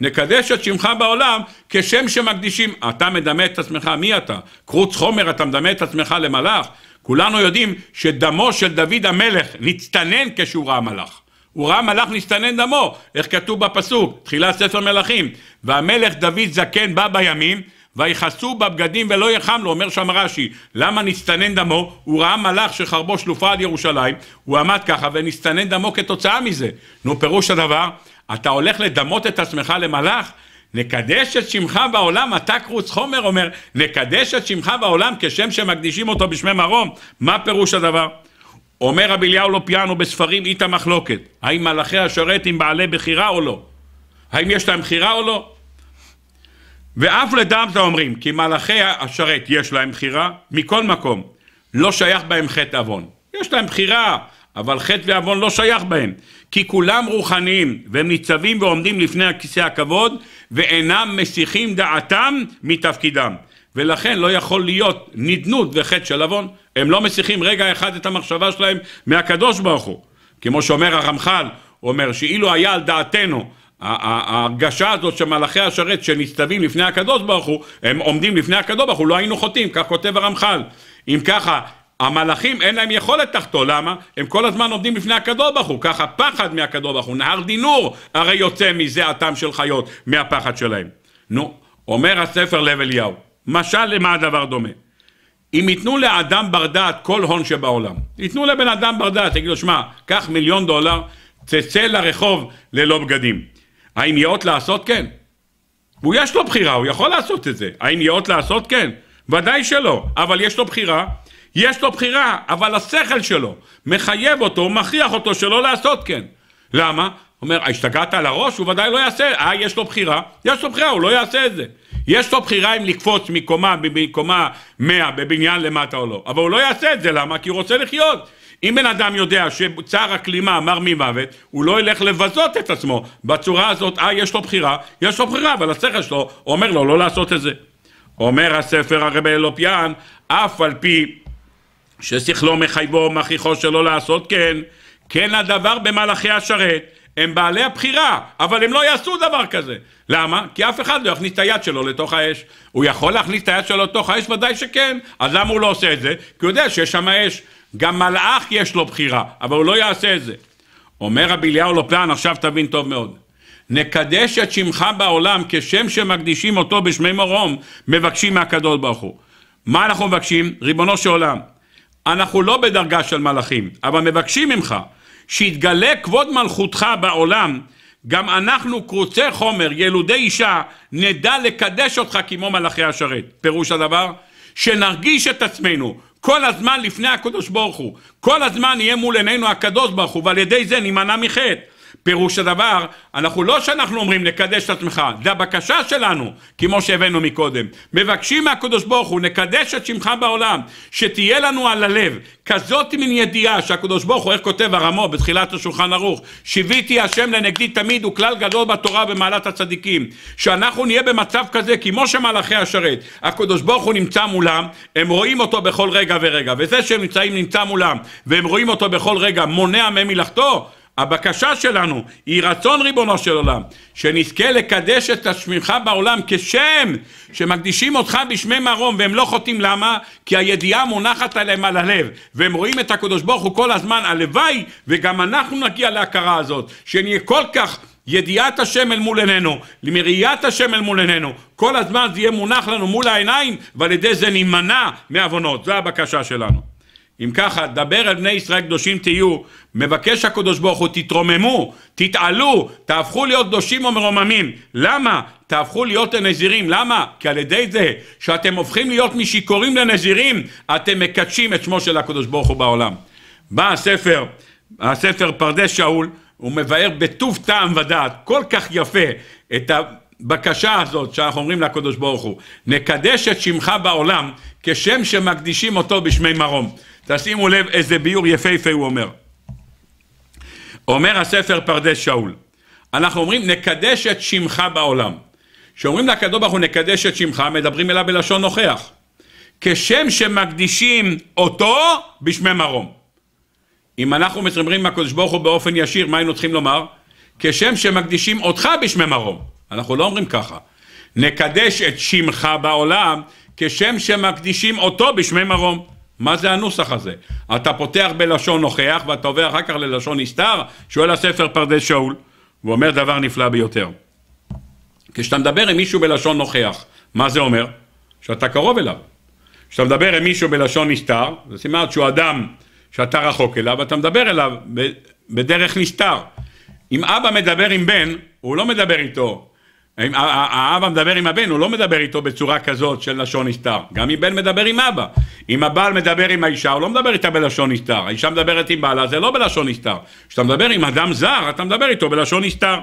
A: נקדש את שמך בעולם כשם שמקדישים. אתה מדמה את עצמך, מי אתה? קרוץ חומר, אתה מדמה את עצמך למלאך? כולנו יודעים שדמו של דוד המלך נצטנן כשהוא ראה מלאך. הוא ראה מלאך נסתנן דמו, איך כתוב בפסוק, תחילת ספר מלכים. והמלך דוד זקן בא בימים, ויכסו בבגדים ולא יחם לו, אומר שם רש"י, למה נסתנן דמו? הוא ראה מלאך שחרבו שלופה על ירושלים, הוא עמד ככה ונסתנן דמו כתוצאה מזה. נו, פירוש הדבר, אתה הולך לדמות את עצמך למלאך? נקדש את שמך בעולם, אתה קרוץ חומר אומר, נקדש את שמך בעולם כשם שמקדישים אותו בשמי מרום, מה פירוש הדבר? אומר רבי אליהו לופיאנו לא בספרים אית מחלוקת, האם מלאכי השרת הם בעלי בחירה או לא? האם יש להם בחירה או לא? ואף לדמתא אומרים כי מלאכי השרת יש להם בחירה, מכל מקום, לא שייך בהם חטא עוון. יש להם בחירה, אבל חטא ועוון לא שייך בהם, כי כולם רוחניים, והם ניצבים ועומדים לפני כיסא הכבוד, ואינם מסיחים דעתם מתפקידם, ולכן לא יכול להיות נדנות וחטא של עוון. הם לא מסיחים רגע אחד את המחשבה שלהם מהקדוש ברוך הוא. כמו שאומר הרמח"ל, הוא אומר שאילו היה על דעתנו ההרגשה הזאת שמלאכי השרת שנצטווים לפני הקדוש ברוך הוא, הם עומדים לפני הקדוש ברוך הוא, לא היינו חוטאים, כך כותב הרמח"ל. אם ככה, המלאכים אין להם יכולת תחתו, למה? הם כל הזמן עומדים לפני הקדוש ברוך הוא, ככה פחד מהקדוש ברוך הוא, נהר דינור הרי יוצא מזה הטעם של חיות, מהפחד שלהם. נו, אומר הספר לב אליהו, משל למה הדבר דומה? אם ייתנו לאדם בר דעת כל הון שבעולם, ייתנו לבן אדם בר דעת, יגידו, שמע, קח מיליון דולר, תצא לרחוב ללא בגדים. האם יאות לעשות כן? הוא יש לו בחירה, הוא יכול לעשות את זה. האם יאות לעשות כן? ודאי שלא, אבל יש לו בחירה. יש לו בחירה, אבל השכל שלו מחייב אותו, מכריח אותו שלא לעשות כן. למה? הוא אומר, השתגעת על הראש? הוא ודאי לא יעשה. אה, יש לו בחירה? יש לו בחירה, הוא לא יעשה את זה. יש לו בחירה אם לקפוץ מקומה, מקומה 100 בבניין למטה או לא, אבל הוא לא יעשה את זה, למה? כי הוא רוצה לחיות. אם בן אדם יודע שצער הכלימה מר ממוות, הוא לא ילך לבזות את עצמו. בצורה הזאת, אה, יש לו בחירה, יש לו בחירה, אבל השכל שלו אומר לו לא לעשות את זה. אומר הספר הרבי אלופיאן, אף על פי ששכלו מחייבו ומכריחו שלא לעשות כן, כן הדבר במלאכי השרת. הם בעלי הבחירה, אבל הם לא יעשו דבר כזה. למה? כי אף אחד לא יכניס את היד שלו לתוך האש. הוא יכול להכניס את היד שלו לתוך האש? ודאי שכן. אז למה הוא לא עושה את זה? כי הוא יודע שיש שם אש. גם מלאך יש לו בחירה, אבל הוא לא יעשה את זה. אומר רבי אליהו לופלן, עכשיו תבין טוב מאוד. נקדש את שמך בעולם כשם שמקדישים אותו בשמי מרום, מבקשים מהקדוש ברוך הוא. מה אנחנו מבקשים? ריבונו של עולם, אנחנו לא בדרגה של מלאכים, אבל מבקשים ממך. שיתגלה כבוד מלכותך בעולם, גם אנחנו קרוצי חומר, ילודי אישה, נדע לקדש אותך כמו מלאכי השרת. פירוש הדבר, שנרגיש את עצמנו כל הזמן לפני הקדוש ברוך הוא, כל הזמן יהיה מול עינינו הקדוש ברוך הוא, ועל ידי זה נימנע מחטא. פירוש הדבר, אנחנו לא שאנחנו אומרים נקדש את עצמך, זה הבקשה שלנו, כמו שהבאנו מקודם. מבקשים מהקדוש ברוך הוא, נקדש את שמך בעולם, שתהיה לנו על הלב כזאת מין ידיעה שהקדוש ברוך הוא, איך כותב הרמו בתחילת השולחן ערוך, שיוויתי השם לנגדי תמיד הוא כלל גדול בתורה במעלת הצדיקים, שאנחנו נהיה במצב כזה כמו שמלאכי השרת, הקדוש ברוך הוא נמצא מולם, הם רואים אותו בכל רגע ורגע, וזה שהם נמצאים נמצא מולם, והם רואים אותו בכל רגע, מונע מהם מלאכתו, הבקשה שלנו היא רצון ריבונו של עולם, שנזכה לקדש את שמך בעולם כשם שמקדישים אותך בשמי מרום והם לא חוטאים למה? כי הידיעה מונחת עליהם על הלב והם רואים את הקדוש ברוך הוא כל הזמן הלוואי וגם אנחנו נגיע להכרה הזאת שנהיה כל כך ידיעת השם אל מול עינינו, מראיית השם אל מול עינינו, כל הזמן זה יהיה מונח לנו מול העיניים ועל ידי זה נימנע מעוונות, זו הבקשה שלנו אם ככה, דבר על בני ישראל קדושים תהיו, מבקש הקדוש ברוך הוא, תתרוממו, תתעלו, תהפכו להיות קדושים ומרוממים. למה? תהפכו להיות לנזירים. למה? כי על ידי זה שאתם הופכים להיות משיכורים לנזירים, אתם מקדשים את שמו של הקדוש ברוך הוא בעולם. בא הספר, הספר פרדס שאול, הוא מבאר בטוב טעם ודעת, כל כך יפה, את הבקשה הזאת שאנחנו אומרים לקדוש ברוך הוא, נקדש את שמך בעולם כשם שמקדישים אותו בשמי מרום. תשימו לב איזה ביור יפהפה הוא אומר. אומר הספר פרדס שאול, אנחנו אומרים נקדש את שמך בעולם. כשאומרים לקדוש ברוך הוא נקדש את שמך, מדברים אליו בלשון נוכח. כשם שמקדישים אותו בשמי מרום. אם אנחנו מדברים עם הקדוש ברוך הוא באופן ישיר, מה היינו צריכים לומר? כשם שמקדישים אותך בשמי מרום. אנחנו לא אומרים ככה. נקדש את שמך בעולם, כשם שמקדישים אותו בשמי מרום. מה זה הנוסח הזה? אתה פותח בלשון נוכח ואתה עובר אחר כך ללשון נסתר? שואל הספר פרדס שאול, ואומר דבר נפלא ביותר. כשאתה מדבר עם מישהו בלשון נוכח, מה זה אומר? שאתה קרוב אליו. כשאתה מדבר עם מישהו בלשון נסתר, זה סימן שהוא אדם שאתה רחוק אליו, אתה מדבר אליו בדרך נסתר. אם אבא מדבר עם בן, הוא לא מדבר איתו האבא מדבר עם הבן, הוא לא מדבר איתו בצורה כזאת של לשון נסתר. גם אם בן מדבר עם אבא. אם הבעל מדבר עם האישה, הוא לא מדבר איתה בלשון נסתר. האישה מדברת עם בעלה, זה לא בלשון נסתר. כשאתה מדבר עם אדם זר, אתה מדבר איתו בלשון נסתר.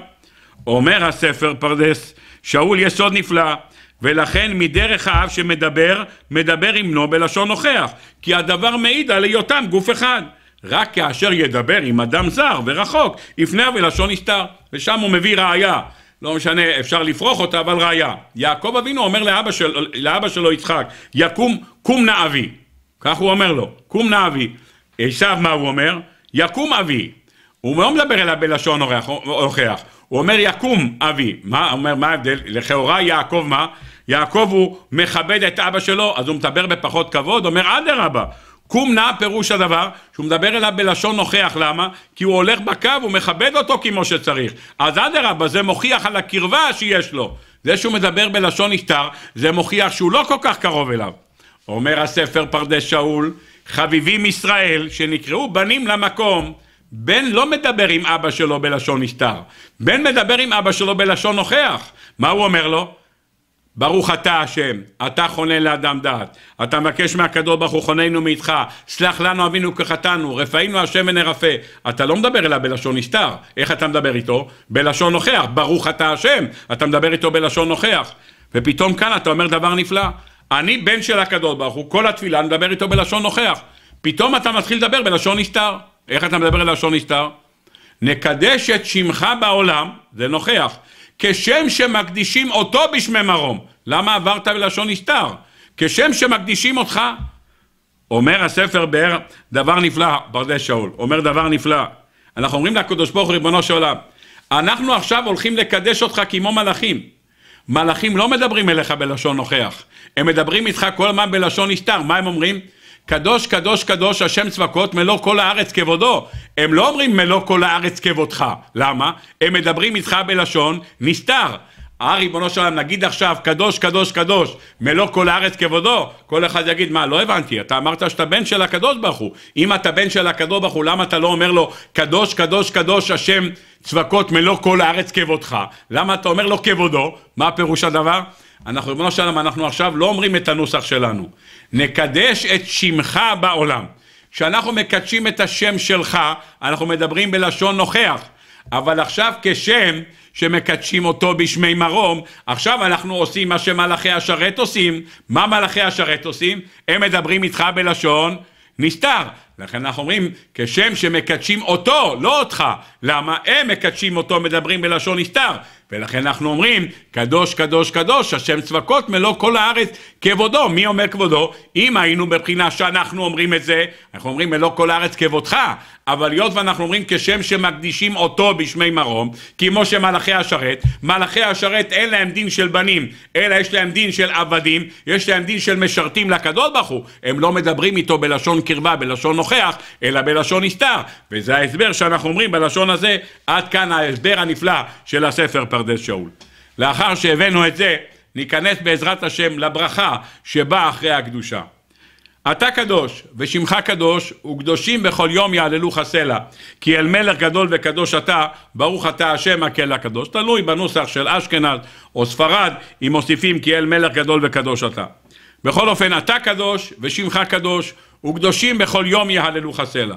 A: אומר הספר פרדס, שאול יסוד נפלא, ולכן מדרך האב שמדבר, מדבר עם בנו בלשון נוכח, כי הדבר מעיד על היותם גוף אחד. רק כאשר ידבר עם אדם זר ורחוק, יפנה בלשון נסתר, ושם הוא מביא ראייה. לא משנה, אפשר לפרוח אותה, אבל ראיה. יעקב אבינו אומר לאבא, של, לאבא שלו יצחק, יקום, קום נא אבי. כך הוא אומר לו, קום נא אבי. עשיו, מה הוא אומר? יקום אבי. הוא לא מדבר אליו בלשון הוכח, הוא אומר יקום אבי. מה אומר, מה ההבדל? לכאורה יעקב מה? יעקב הוא מכבד את אבא שלו, אז הוא מדבר בפחות כבוד, אומר אדרבה. קום נא פירוש הדבר, שהוא מדבר אליו בלשון נוכח, למה? כי הוא הולך בקו, הוא מכבד אותו כמו שצריך. אז אדרבה, זה מוכיח על הקרבה שיש לו. זה שהוא מדבר בלשון נשטר, זה מוכיח שהוא לא כל כך קרוב אליו. אומר הספר פרדס שאול, חביבים ישראל שנקראו בנים למקום. בן לא מדבר עם אבא שלו בלשון נשטר, בן מדבר עם אבא שלו בלשון נוכח. מה הוא אומר לו? ברוך אתה השם, אתה חונן לאדם דעת, אתה מבקש מהקדוש ברוך הוא חוננו מאיתך, סלח לנו אבינו כחטאנו, רפאינו השם ונרפא. אתה לא מדבר אליו בלשון נסתר, איך אתה מדבר איתו? בלשון נוכח, ברוך אתה השם, אתה מדבר איתו בלשון נוכח. ופתאום כאן אתה אומר דבר נפלא, אני בן של הקדוש ברוך הוא, כל התפילה אני מדבר איתו בלשון נוכח. פתאום אתה מתחיל לדבר בלשון נסתר. איך אתה מדבר בלשון נסתר? נקדש את שמך בעולם, זה נוכח. כשם שמקדישים אותו בשמי מרום. למה עברת בלשון נסתר? כשם שמקדישים אותך. אומר הספר באר דבר נפלא, פרדס שאול, אומר דבר נפלא. אנחנו אומרים לקדוש ברוך הוא ריבונו של עולם, אנחנו עכשיו הולכים לקדש אותך כמו מלאכים. מלאכים לא מדברים אליך בלשון נוכח, הם מדברים איתך כל הזמן בלשון נסתר, מה הם אומרים? קדוש קדוש קדוש השם צבקות מלוא כל הארץ כבודו. הם לא אומרים מלוא כל הארץ כבודך. למה? הם מדברים איתך בלשון נסתר. אה ריבונו שלם, נגיד עכשיו קדוש קדוש קדוש מלוא כל הארץ כבודו, כל אחד יגיד מה לא הבנתי, אתה אמרת שאתה בן של הקדוש ברוך הוא, אם אתה בן של הקדוש ברוך הוא למה אתה לא אומר לו קדוש קדוש קדוש השם צבקות מלוא כל הארץ כבודך, למה אתה אומר לו כבודו, מה פירוש הדבר? אנחנו ריבונו שלם, אנחנו עכשיו לא אומרים את הנוסח שלנו. נקדש את שמך בעולם. כשאנחנו מקדשים את השם שלך, אנחנו מדברים בלשון נוכח. אבל עכשיו כשם שמקדשים אותו בשמי מרום, עכשיו אנחנו עושים מה שמלאכי השרת עושים. מה מלאכי השרת עושים? הם מדברים איתך בלשון נסתר. לכן אנחנו אומרים, כשם שמקדשים אותו, לא אותך. למה הם מקדשים אותו, מדברים בלשון נסתר. ולכן אנחנו אומרים, קדוש, קדוש, קדוש, השם צבקות מלוא כל הארץ כבודו. מי אומר כבודו? אם היינו בבחינה שאנחנו אומרים את זה, אנחנו אומרים מלוא כל הארץ כבודך, אבל היות ואנחנו אומרים כשם שמקדישים אותו בשמי מרום, כמו שמלאכי השרת, מלאכי השרת אין להם דין של בנים, אלא יש להם דין של עבדים, יש להם דין של משרתים לקדוש ברוך הוא, הם לא מדברים איתו בלשון קרבה, בלשון נוכח, אלא בלשון נסתר, וזה ההסבר שאנחנו אומרים בלשון הזה, עד כאן ההסבר הנפלא של הספר. פרק. פרדס שאול. לאחר שהבאנו את זה, ניכנס בעזרת השם לברכה שבאה אחרי הקדושה. אתה קדוש ושמך קדוש וקדושים בכל יום יעללוך סלע כי אל מלך גדול וקדוש אתה ברוך אתה השם הקל הקדוש תלוי בנוסח של אשכנז או ספרד אם מוסיפים כי אל מלך גדול וקדוש אתה בכל אופן אתה קדוש ושמך קדוש וקדושים בכל יום יעללוך סלע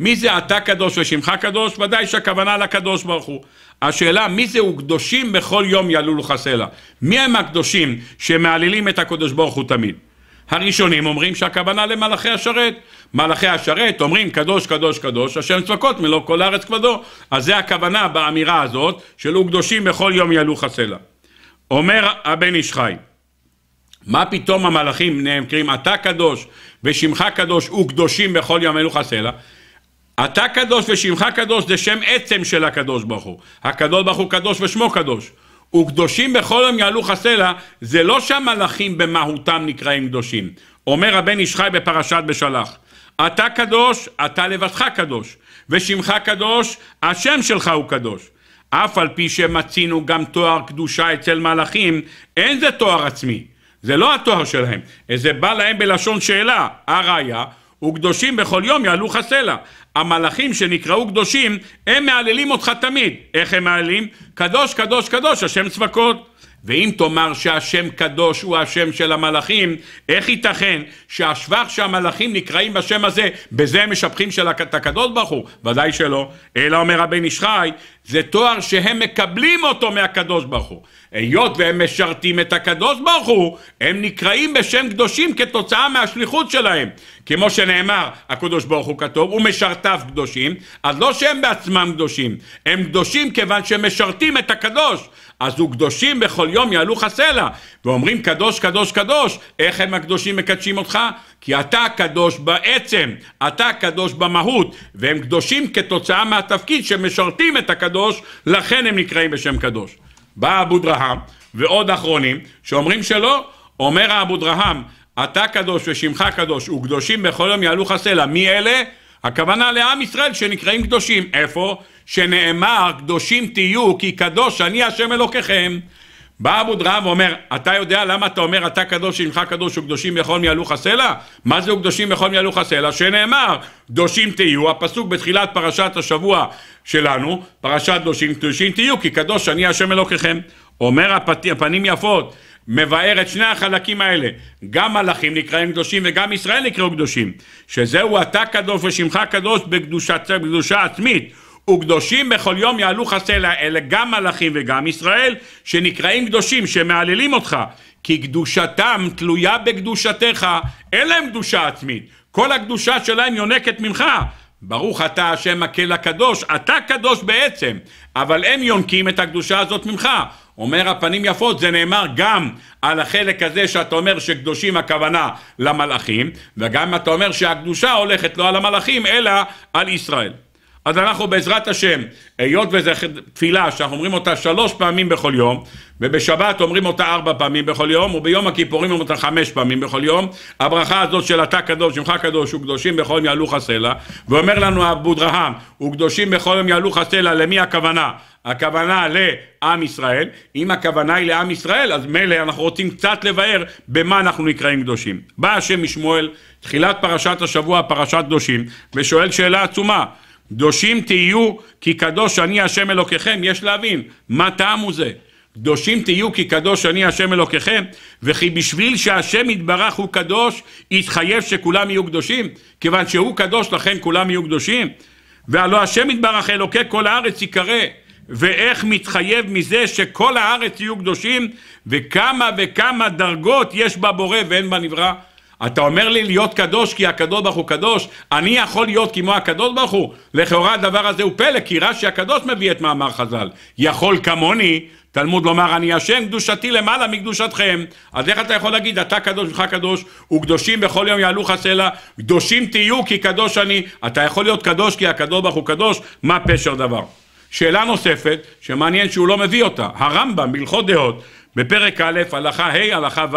A: מי זה אתה קדוש ושמך קדוש? ודאי שהכוונה לקדוש ברוך הוא. השאלה מי זה וקדושים בכל יום יעלו לך סלע. מי הם הקדושים שמעלילים את הקדוש ברוך הוא תמיד? הראשונים אומרים שהכוונה למלאכי השרת. מלאכי השרת אומרים קדוש קדוש קדוש השם צבקות מלוא כל הארץ כבדו. אז זה הכוונה באמירה הזאת של וקדושים בכל יום יעלו לך סלע. אומר הבן איש חי מה פתאום המלאכים נאמרים אתה קדוש ושמך קדוש וקדושים בכל יום יעלו לך סלע? אתה קדוש ושמך קדוש זה שם עצם של הקדוש ברוך הוא. הקדוש ברוך הוא קדוש ושמו קדוש. וקדושים בכל יום יעלו חסלע, זה לא שהמלאכים במהותם נקראים קדושים. אומר הבן איש חי בפרשת בשלח. אתה קדוש, אתה לבדך קדוש, ושמך קדוש, השם שלך הוא קדוש. אף על פי שמצינו גם תואר קדושה אצל מלאכים, אין זה תואר עצמי. זה לא התואר שלהם, זה בא להם בלשון שאלה, הראיה, וקדושים בכל יום יעלו חסלה. המלאכים שנקראו קדושים, הם מהללים אותך תמיד. איך הם מהללים? קדוש, קדוש, קדוש, השם צבקות. ואם תאמר שהשם קדוש הוא השם של המלאכים, איך ייתכן שהשבח שהמלאכים נקראים בשם הזה, בזה הם משבחים את הקדוש ברוך הוא? ודאי שלא. אלא אומר הבן איש חי, זה תואר שהם מקבלים אותו מהקדוש ברוך הוא. היות והם משרתים את הקדוש ברוך הוא, הם נקראים בשם קדושים כתוצאה מהשליחות שלהם. כמו שנאמר, הקדוש ברוך הוא כתוב, ומשרתיו קדושים, אז לא שהם בעצמם קדושים, הם קדושים כיוון שהם משרתים את הקדוש. אז הוא קדושים בכל יום יעלו חסלה, ואומרים קדוש קדוש קדוש, איך הם הקדושים מקדשים אותך? כי אתה קדוש בעצם, אתה קדוש במהות, והם קדושים כתוצאה מהתפקיד שמשרתים את הקדוש. קדוש, לכן הם נקראים בשם קדוש. בא אבו דרהם ועוד אחרונים שאומרים שלא, אומר אבו דרהם, אתה קדוש ושמך קדוש וקדושים בכל יום יעלוך הסלע. מי אלה? הכוונה לעם ישראל שנקראים קדושים. איפה? שנאמר קדושים תהיו כי קדוש אני השם אלוקיכם. בא אבו דרעה ואומר, אתה יודע למה אתה אומר אתה קדוש אינך קדוש וקדושים יכול מיהלוך הסלע? מה זה וקדושים יכול מיהלוך הסלע? שנאמר, קדושים תהיו, הפסוק בתחילת פרשת השבוע שלנו, פרשת קדושים, קדושים תהיו, כי קדוש אני השם אלוקיכם. אומר הפת... הפנים יפות, מבאר את שני החלקים האלה, גם מלאכים נקראים קדושים וגם ישראל נקראו קדושים, שזהו אתה קדוש ושמך קדוש בקדושה, בקדושה עצמית. וקדושים בכל יום יעלו חסלה, אלה גם מלאכים וגם ישראל, שנקראים קדושים, שמהללים אותך, כי קדושתם תלויה בקדושתך, אין להם קדושה עצמית, כל הקדושה שלהם יונקת ממך. ברוך אתה השם הקל הקדוש, אתה קדוש בעצם, אבל הם יונקים את הקדושה הזאת ממך. אומר הפנים יפות, זה נאמר גם על החלק הזה שאתה אומר שקדושים הכוונה למלאכים, וגם אתה אומר שהקדושה הולכת לא על המלאכים, אלא על ישראל. אז אנחנו בעזרת השם, היות וזו תפילה שאנחנו אומרים אותה שלוש פעמים בכל יום, ובשבת אומרים אותה ארבע פעמים בכל יום, וביום הכיפורים אומרים אותה חמש פעמים בכל יום, הברכה הזאת של אתה קדוש, שמך קדוש, וקדושים בכל יום יעלוך הסלע, ואומר לנו אבודרהם, וקדושים בכל יום יעלוך הסלע, למי הכוונה? הכוונה לעם ישראל, אם הכוונה היא לעם ישראל, אז מילא אנחנו רוצים קצת לבאר במה אנחנו נקראים קדושים. בא השם משמואל, תחילת פרשת השבוע, פרשת קדושים, ושואל שאלה עצומה. קדושים תהיו כי קדוש אני השם אלוקיכם, יש להבין, מה טעם הוא זה? קדושים תהיו כי קדוש אני השם אלוקיכם, וכי בשביל שהשם יתברך הוא קדוש, יתחייב שכולם יהיו קדושים, כיוון שהוא קדוש לכן כולם יהיו קדושים. והלא השם יתברך אלוקי כל הארץ יקרא, ואיך מתחייב מזה שכל הארץ יהיו קדושים, וכמה וכמה דרגות יש בבורא ואין בנברא. אתה אומר לי להיות קדוש כי הקדוש ברוך הוא קדוש, אני יכול להיות כמו הקדוש ברוך הוא? לכאורה הדבר הזה הוא פלא, כי רש"י הקדוש מביא את מאמר חז"ל. יכול כמוני, תלמוד לומר אני השם, קדושתי למעלה מקדושתכם. אז איך אתה יכול להגיד אתה קדוש ולך קדוש, וקדושים בכל יום יעלוך סלע, קדושים תהיו כי קדוש אני. אתה יכול להיות קדוש כי הקדוש ברוך הוא קדוש, מה פשר דבר? שאלה נוספת, שמעניין שהוא לא מביא אותה, הרמב"ם בהלכות דעות בפרק א', הלכה ה', הלכה ו',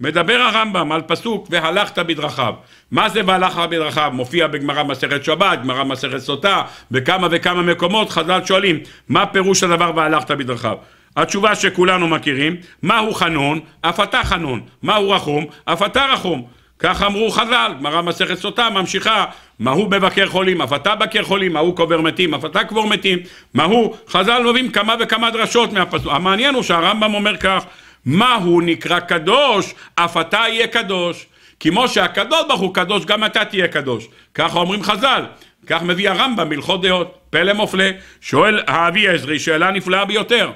A: מדבר הרמב"ם על פסוק והלכת בדרכיו. מה זה והלכת בדרכיו? מופיע בגמרא מסכת שבת, גמרא מסכת סוטה, בכמה וכמה מקומות חז"ל שואלים מה פירוש הדבר והלכת בדרכיו? התשובה שכולנו מכירים, מהו חנון? אף אתה חנון. מהו רחום? אף אתה רחום. כך אמרו חז"ל, גמרא מסכת סוטה ממשיכה, מה הוא מבקר חולים, אף אתה בקר חולים, מה הוא קובר מתים, אף אתה קבור מתים, מה הוא, חז"ל מביאים כמה וכמה דרשות מהפסוק, המעניין הוא שהרמב"ם אומר כך, מה הוא נקרא קדוש, אף אתה יהיה קדוש, כמו שהקדוש ברוך הוא קדוש, גם אתה תהיה קדוש, ככה אומרים חז"ל, כך מביא הרמב"ם הלכות דעות, פלא מופלא, שואל האבי עזרי שאלה נפלאה ביותר,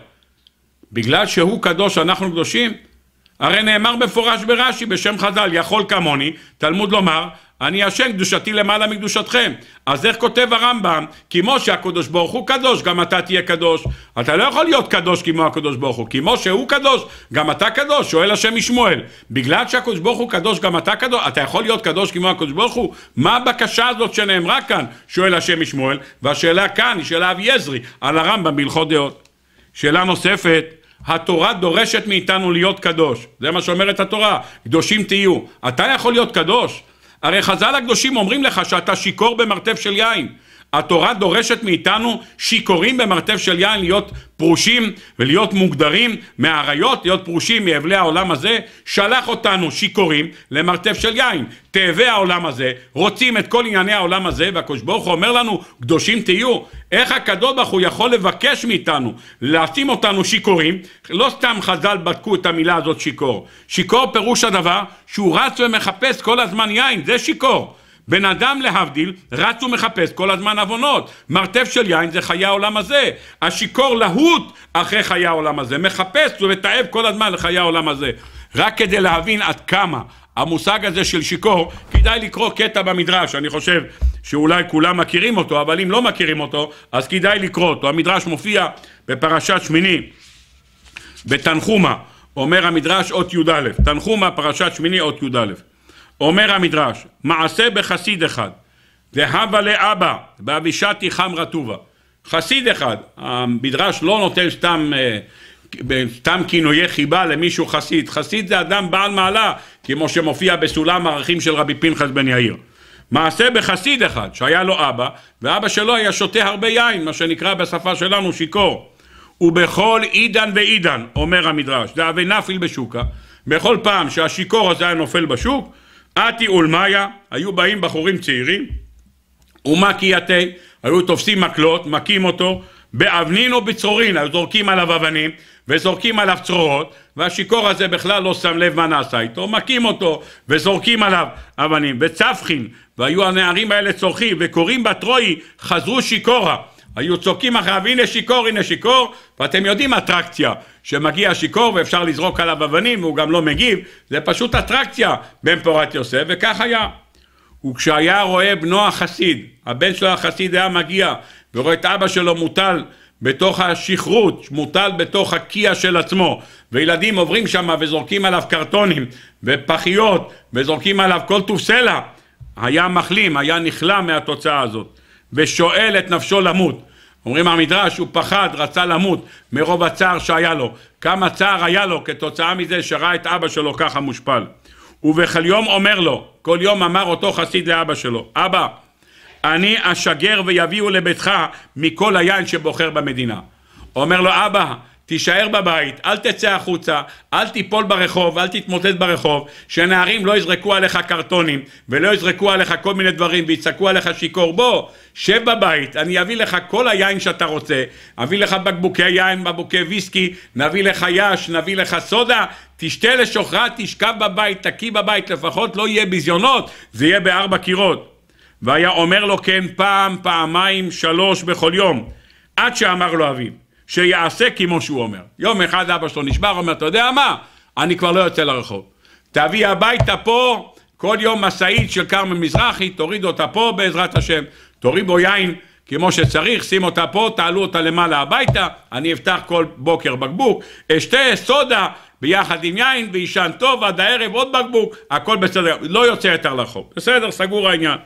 A: בגלל שהוא קדוש אנחנו קדושים? הרי נאמר מפורש ברש"י בשם חז"ל, יכול כמוני, תלמוד לומר, אני השם קדושתי למעלה מקדושתכם. אז איך כותב הרמב"ם? כמו שהקדוש ברוך הוא קדוש, גם אתה תהיה קדוש. אתה לא יכול להיות קדוש כמו הקדוש ברוך הוא. כמו שהוא קדוש, גם אתה קדוש, שואל השם משמואל. בגלל שהקדוש ברוך הוא קדוש, גם אתה קדוש, אתה יכול להיות קדוש כמו הקדוש ברוך הוא? מה הבקשה הזאת שנאמרה כאן? שואל השם משמואל. והשאלה כאן היא שאלה אביעזרי, על הרמב"ם בהלכות דעות. שאלה נוספת, התורה דורשת מאיתנו להיות קדוש. זה מה שאומרת התורה, קדושים תהיו. אתה יכול להיות קדוש? הרי חז"ל הקדושים אומרים לך שאתה שיכור במרתף של יין. התורה דורשת מאיתנו שיכורים במרתף של יין להיות פרושים ולהיות מוגדרים מהאריות, להיות פרושים מאבלי העולם הזה, שלח אותנו שיכורים למרתף של יין. תאבי העולם הזה רוצים את כל ענייני העולם הזה, והקדוש ברוך הוא אומר לנו, קדושים תהיו. איך הקדוש ברוך הוא יכול לבקש מאיתנו להשים אותנו שיכורים? לא סתם חז"ל בדקו את המילה הזאת שיכור. שיכור פירוש הדבר שהוא רץ ומחפש כל הזמן יין, זה שיכור. בן אדם להבדיל רץ ומחפש כל הזמן עוונות. מרתף של יין זה חיי העולם הזה. השיכור להוט אחרי חיי העולם הזה. מחפש ומתעב כל הזמן לחיי העולם הזה. רק כדי להבין עד כמה המושג הזה של שיכור, כדאי לקרוא קטע במדרש, אני חושב שאולי כולם מכירים אותו, אבל אם לא מכירים אותו, אז כדאי לקרוא אותו. המדרש מופיע בפרשת שמיני, בתנחומה, אומר המדרש אות י"א, תנחומה פרשת שמיני אות י"א. אומר המדרש, מעשה בחסיד אחד, והבה לאבא, באבישתי חמרה טובה. חסיד אחד, המדרש לא נותן סתם, אה, סתם כינויי חיבה למישהו חסיד. חסיד זה אדם בעל מעלה, כמו שמופיע בסולם הערכים של רבי פנחס בן יאיר. מעשה בחסיד אחד, שהיה לו אבא, ואבא שלו היה שותה הרבה יין, מה שנקרא בשפה שלנו שיכור. ובכל עידן ועידן, אומר המדרש, דאבי נפיל בשוקה, בכל פעם שהשיכור הזה היה נופל בשוק, אתי ולמיה היו באים בחורים צעירים, ומקייתי היו תופסים מקלות, מכים אותו, באבנין בצרורין, היו זורקים עליו אבנים וזורקים עליו צרורות, והשיכור הזה בכלל לא שם לב מה נעשה איתו, מכים אותו וזורקים עליו אבנים, וצפחין, והיו הנערים האלה צורכים, וקוראים בתרועי חזרו שיכורה היו צועקים אחריו, הנה שיכור, הנה שיכור, ואתם יודעים אטרקציה, שמגיע שיכור ואפשר לזרוק עליו אבנים והוא גם לא מגיב, זה פשוט אטרקציה בין פורת יוסף, וכך היה. וכשהיה רואה בנו החסיד, הבן שלו החסיד היה מגיע ורואה את אבא שלו מוטל בתוך השכרות, מוטל בתוך הקיע של עצמו, וילדים עוברים שם וזורקים עליו קרטונים ופחיות וזורקים עליו כל טוב סלע, היה מחלים, היה נכלא מהתוצאה הזאת. ושואל את נפשו למות. אומרים המדרש, הוא פחד, רצה למות מרוב הצער שהיה לו. כמה צער היה לו כתוצאה מזה שראה את אבא שלו ככה מושפל. ובכל יום אומר לו, כל יום אמר אותו חסיד לאבא שלו, אבא, אני אשגר ויביאו לביתך מכל היין שבוחר במדינה. אומר לו, אבא, תישאר בבית, אל תצא החוצה, אל תיפול ברחוב, אל תתמוטט ברחוב, שנערים לא יזרקו עליך קרטונים, ולא יזרקו עליך כל מיני דברים, ויצעקו עליך שיכור. בוא, שב בבית, אני אביא לך כל היין שאתה רוצה, אביא לך בקבוקי יין, בקבוקי ויסקי, נביא לך יש, נביא לך סודה, תשתה לשוכרה, תשכב בבית, תקיא בבית, לפחות לא יהיה ביזיונות, זה יהיה בארבע קירות. והיה אומר לו כן פעם, פעמיים, שלוש בכל יום, עד שאמר לו אביו. שיעשה כמו שהוא אומר. יום אחד אבא שלו נשבר, אומר, אתה יודע מה? אני כבר לא יוצא לרחוב. תביא הביתה פה כל יום משאית של כרמל מזרחי, תוריד אותה פה בעזרת השם, תוריד בו יין כמו שצריך, שים אותה פה, תעלו אותה למעלה הביתה, אני אפתח כל בוקר בקבוק, אשתה סודה ביחד עם יין, ועישן טוב, עד הערב עוד בקבוק, הכל בסדר, לא יוצא יותר לרחוב. בסדר, סגור העניין.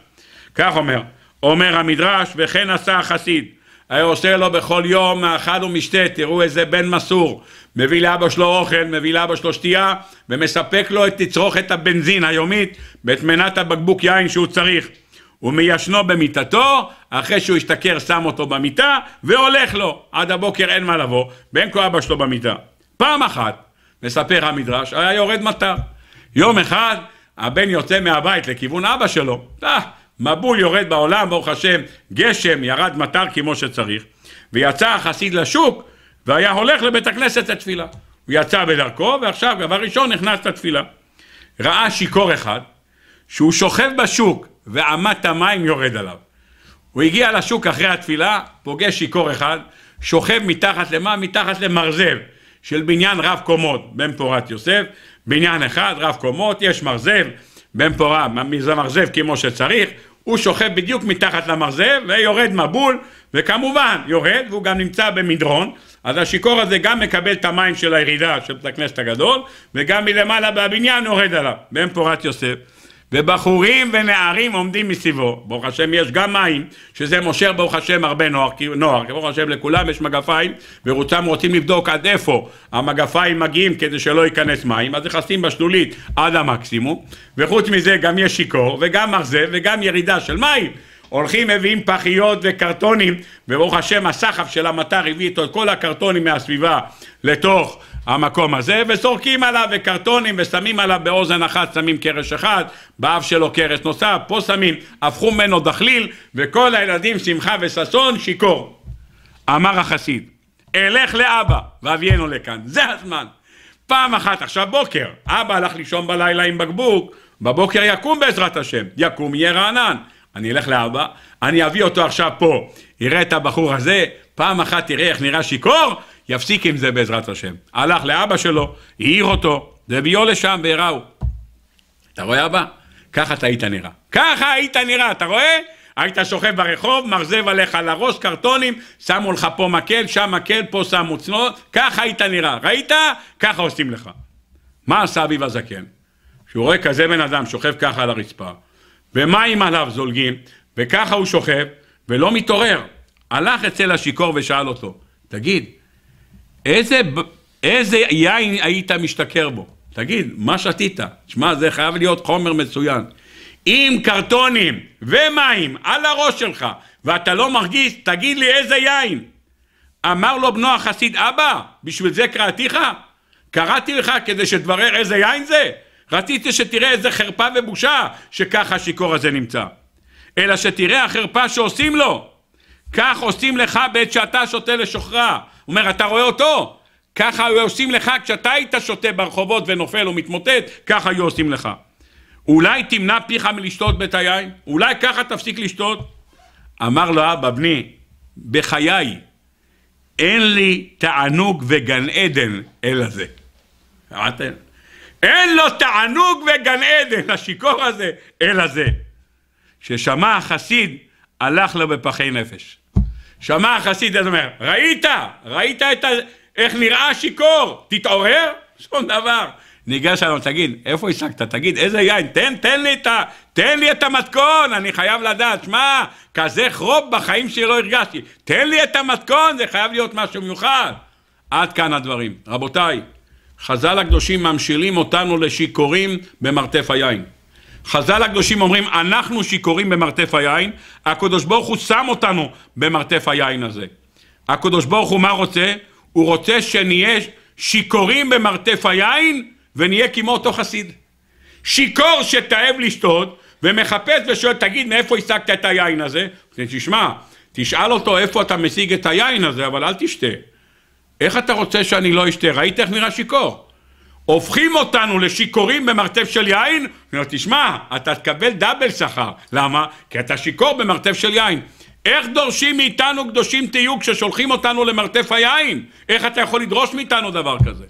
A: כך אומר, אומר המדרש, וכן עשה החסיד, היה עושה לו בכל יום מאחד ומשתה, תראו איזה בן מסור, מביא לאבא שלו אוכל, מביא לאבא שלו שתייה, ומספק לו את תצרוכת הבנזין היומית, ואת מנת הבקבוק יין שהוא צריך. ומיישנו במיטתו, אחרי שהוא השתכר שם אותו במיטה, והולך לו. עד הבוקר אין מה לבוא, ואין כה אבא שלו במיטה. פעם אחת, מספר המדרש, היה יורד מטר. יום אחד, הבן יוצא מהבית לכיוון אבא שלו. אה, מבול יורד בעולם, ברוך השם, גשם ירד מטר כמו שצריך, ויצא החסיד לשוק והיה הולך לבית הכנסת לתפילה. הוא יצא בדרכו, ועכשיו דבר ראשון נכנס לתפילה. ראה שיכור אחד, שהוא שוכב בשוק ואמת המים יורד עליו. הוא הגיע לשוק אחרי התפילה, פוגש שיכור אחד, שוכב מתחת למה? מתחת למרזב של בניין רב קומות, בן פורת יוסף, בניין אחד, רב קומות, יש מרזב, בן פורה, מזה מרזב כמו שצריך, הוא שוכב בדיוק מתחת למרזה ויורד מבול, וכמובן יורד, והוא גם נמצא במדרון, אז השיכור הזה גם מקבל את המים של הירידה של בית הכנסת הגדול, וגם מלמעלה בבניין יורד עליו, בן פורת יוסף. ובחורים ונערים עומדים מסביבו. ברוך השם יש גם מים, שזה מושר ברוך השם הרבה נוער, כי נוער, ברוך השם לכולם יש מגפיים, ורוצם רוצים לבדוק עד איפה המגפיים מגיעים כדי שלא ייכנס מים, אז נכנסים בשלולית עד המקסימום, וחוץ מזה גם יש שיכור, וגם מחזה, וגם ירידה של מים. הולכים מביאים פחיות וקרטונים, וברוך השם הסחף של המטר הביא איתו את כל הקרטונים מהסביבה לתוך המקום הזה, וזורקים עליו וקרטונים ושמים עליו באוזן אחת, שמים קרש אחד, באף שלו קרש נוסף, פה שמים, הפכו ממנו דחליל, וכל הילדים שמחה וששון שיכור. אמר החסיד, אלך לאבא ואביינו לכאן, זה הזמן. פעם אחת, עכשיו בוקר, אבא הלך לישון בלילה עם בקבוק, בבוקר יקום בעזרת השם, יקום יהיה רענן. אני אלך לאבא, אני אביא אותו עכשיו פה, יראה את הבחור הזה, פעם אחת תראה איך נראה שיכור, יפסיק עם זה בעזרת השם. הלך לאבא שלו, העיר אותו, והביאו לשם והראו. אתה רואה אבא? ככה אתה היית נראה. ככה היית נראה, אתה רואה? היית שוכב ברחוב, מרזב עליך על הראש, קרטונים, שמו לך פה מקל, שם מקל, פה שמו צנועות, ככה היית נראה. ראית? ככה עושים לך. מה עשה אביב הזקן? שהוא רואה כזה בן אדם שוכב ככה על הרצפה, ומים עליו זולגים, וככה הוא שוכב, ולא מתעורר. הלך אצל השיכור ושאל אותו, תגיד, איזה, איזה יין היית משתכר בו? תגיד, מה שתית? שמע, זה חייב להיות חומר מצוין. עם קרטונים ומים על הראש שלך, ואתה לא מרגיש, תגיד לי איזה יין. אמר לו בנו החסיד, אבא, בשביל זה קראתיך? קראתי לך כדי שתברר איזה יין זה? רציתי שתראה איזה חרפה ובושה שככה השיכור הזה נמצא. אלא שתראה החרפה שעושים לו. כך עושים לך בעת שאתה שותה לשוכרה. אומר, אתה רואה אותו? ככה היו עושים לך כשאתה היית שותה ברחובות ונופל ומתמוטט, ככה היו עושים לך. אולי תמנע פיך מלשתות בית היין? אולי ככה תפסיק לשתות? אמר לו אבא, בני, בחיי, אין לי תענוג וגן עדן אלא זה. שמעתם? אין לו תענוג וגן עדן, השיכור הזה, אלא זה. ששמע החסיד, הלך לו בפחי נפש. שמע החסיד, אז אומר, ראית? ראית את ה... איך נראה השיכור? תתעורר? שום דבר. ניגש אליו, תגיד, איפה השגת? תגיד, איזה יין? תן, תן לי את ה... תן לי את המתכון, אני חייב לדעת. שמע, כזה חרוב בחיים שלי לא הרגשתי. תן לי את המתכון, זה חייב להיות משהו מיוחד. עד כאן הדברים. רבותיי, חז"ל הקדושים ממשילים אותנו לשיכורים במרתף היין. חז"ל הקדושים אומרים, אנחנו שיכורים במרתף היין, הקדוש ברוך הוא שם אותנו במרתף היין הזה. הקדוש ברוך הוא מה רוצה? הוא רוצה שנהיה שיכורים במרתף היין ונהיה כמו אותו חסיד. שיכור שתאב לשתות ומחפש ושואל, תגיד, מאיפה השגת את היין הזה? תשמע, תשאל אותו איפה אתה משיג את היין הזה, אבל אל תשתה. איך אתה רוצה שאני לא אשתה? ראית איך נראה שיכור? הופכים אותנו לשיכורים במרתף של יין, אני אומר, תשמע, אתה תקבל דאבל שכר. למה? כי אתה שיכור במרתף של יין. איך דורשים מאיתנו קדושים תהיו כששולחים אותנו למרתף היין? איך אתה יכול לדרוש מאיתנו דבר כזה?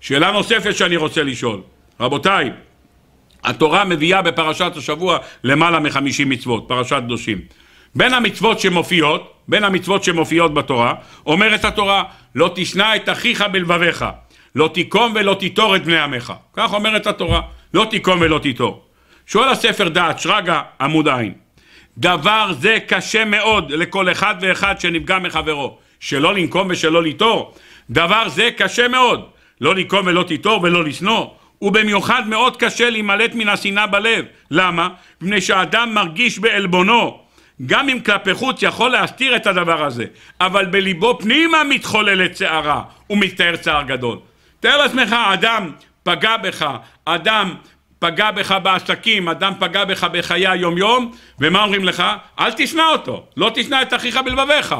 A: שאלה נוספת שאני רוצה לשאול. רבותיי, התורה מביאה בפרשת השבוע למעלה מחמישים מצוות, פרשת קדושים. בין המצוות שמופיעות, בין המצוות שמופיעות בתורה, אומרת התורה, לא תשנא את אחיך בלבביך. לא תיקום ולא תיטור את בני עמך. כך אומרת התורה, לא תיקום ולא תיטור. שואל הספר דעת, שרגא, עמוד עין. דבר זה קשה מאוד לכל אחד ואחד שנפגע מחברו, שלא לנקום ושלא ליטור. דבר זה קשה מאוד, לא לנקום ולא תיטור ולא לשנוא. ובמיוחד מאוד קשה להימלט מן השנאה בלב. למה? מפני שאדם מרגיש בעלבונו. גם אם כלפי חוץ יכול להסתיר את הדבר הזה, אבל בליבו פנימה מתחוללת שערה, ומצטער צער גדול. תאר לעצמך אדם פגע בך, אדם פגע בך בעסקים, אדם פגע בך בחיי היום יום, ומה אומרים לך? אל תשנא אותו, לא תשנא את אחיך בלבביך,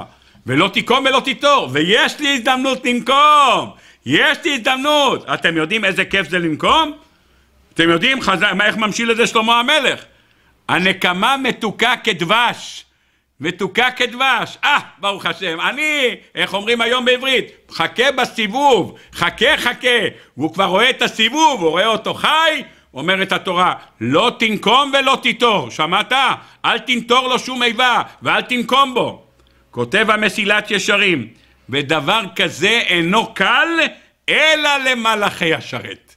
A: ולא תיקום ולא תיטור, ויש לי הזדמנות לנקום, יש לי הזדמנות. אתם יודעים איזה כיף זה לנקום? אתם יודעים חזה, איך ממשיל את זה שלמה המלך? הנקמה מתוקה כדבש. מתוקה כדבש, אה, ברוך השם, אני, איך אומרים היום בעברית, חכה בסיבוב, חכה חכה, והוא כבר רואה את הסיבוב, הוא רואה אותו חי, אומרת התורה, לא תנקום ולא תיטור, שמעת? אל תנטור לו שום איבה, ואל תנקום בו. כותב המסילת ישרים, ודבר כזה אינו קל, אלא למלאכי השרת.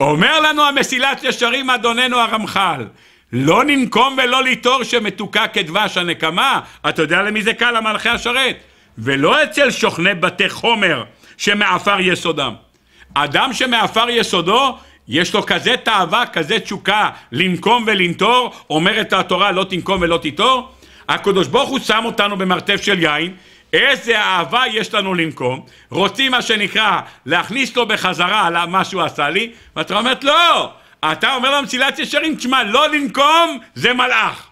A: אומר לנו המסילת ישרים, אדוננו הרמח"ל, לא ננקום ולא ליטור שמתוקה כדבש הנקמה, אתה יודע למי זה קל, למלכי השרת, ולא אצל שוכני בתי חומר שמעפר יסודם. אדם שמעפר יסודו, יש לו כזה תאווה, כזה תשוקה לנקום ולנטור, אומרת התורה לא תנקום ולא תיטור, הקדוש ברוך הוא שם אותנו במרתף של יין, איזה אהבה יש לנו לנקום, רוצים מה שנקרא להכניס לו בחזרה על מה שהוא עשה לי, ואתה אומרת לא, אתה אומר למסילת ישרים, תשמע, לא לנקום זה מלאך.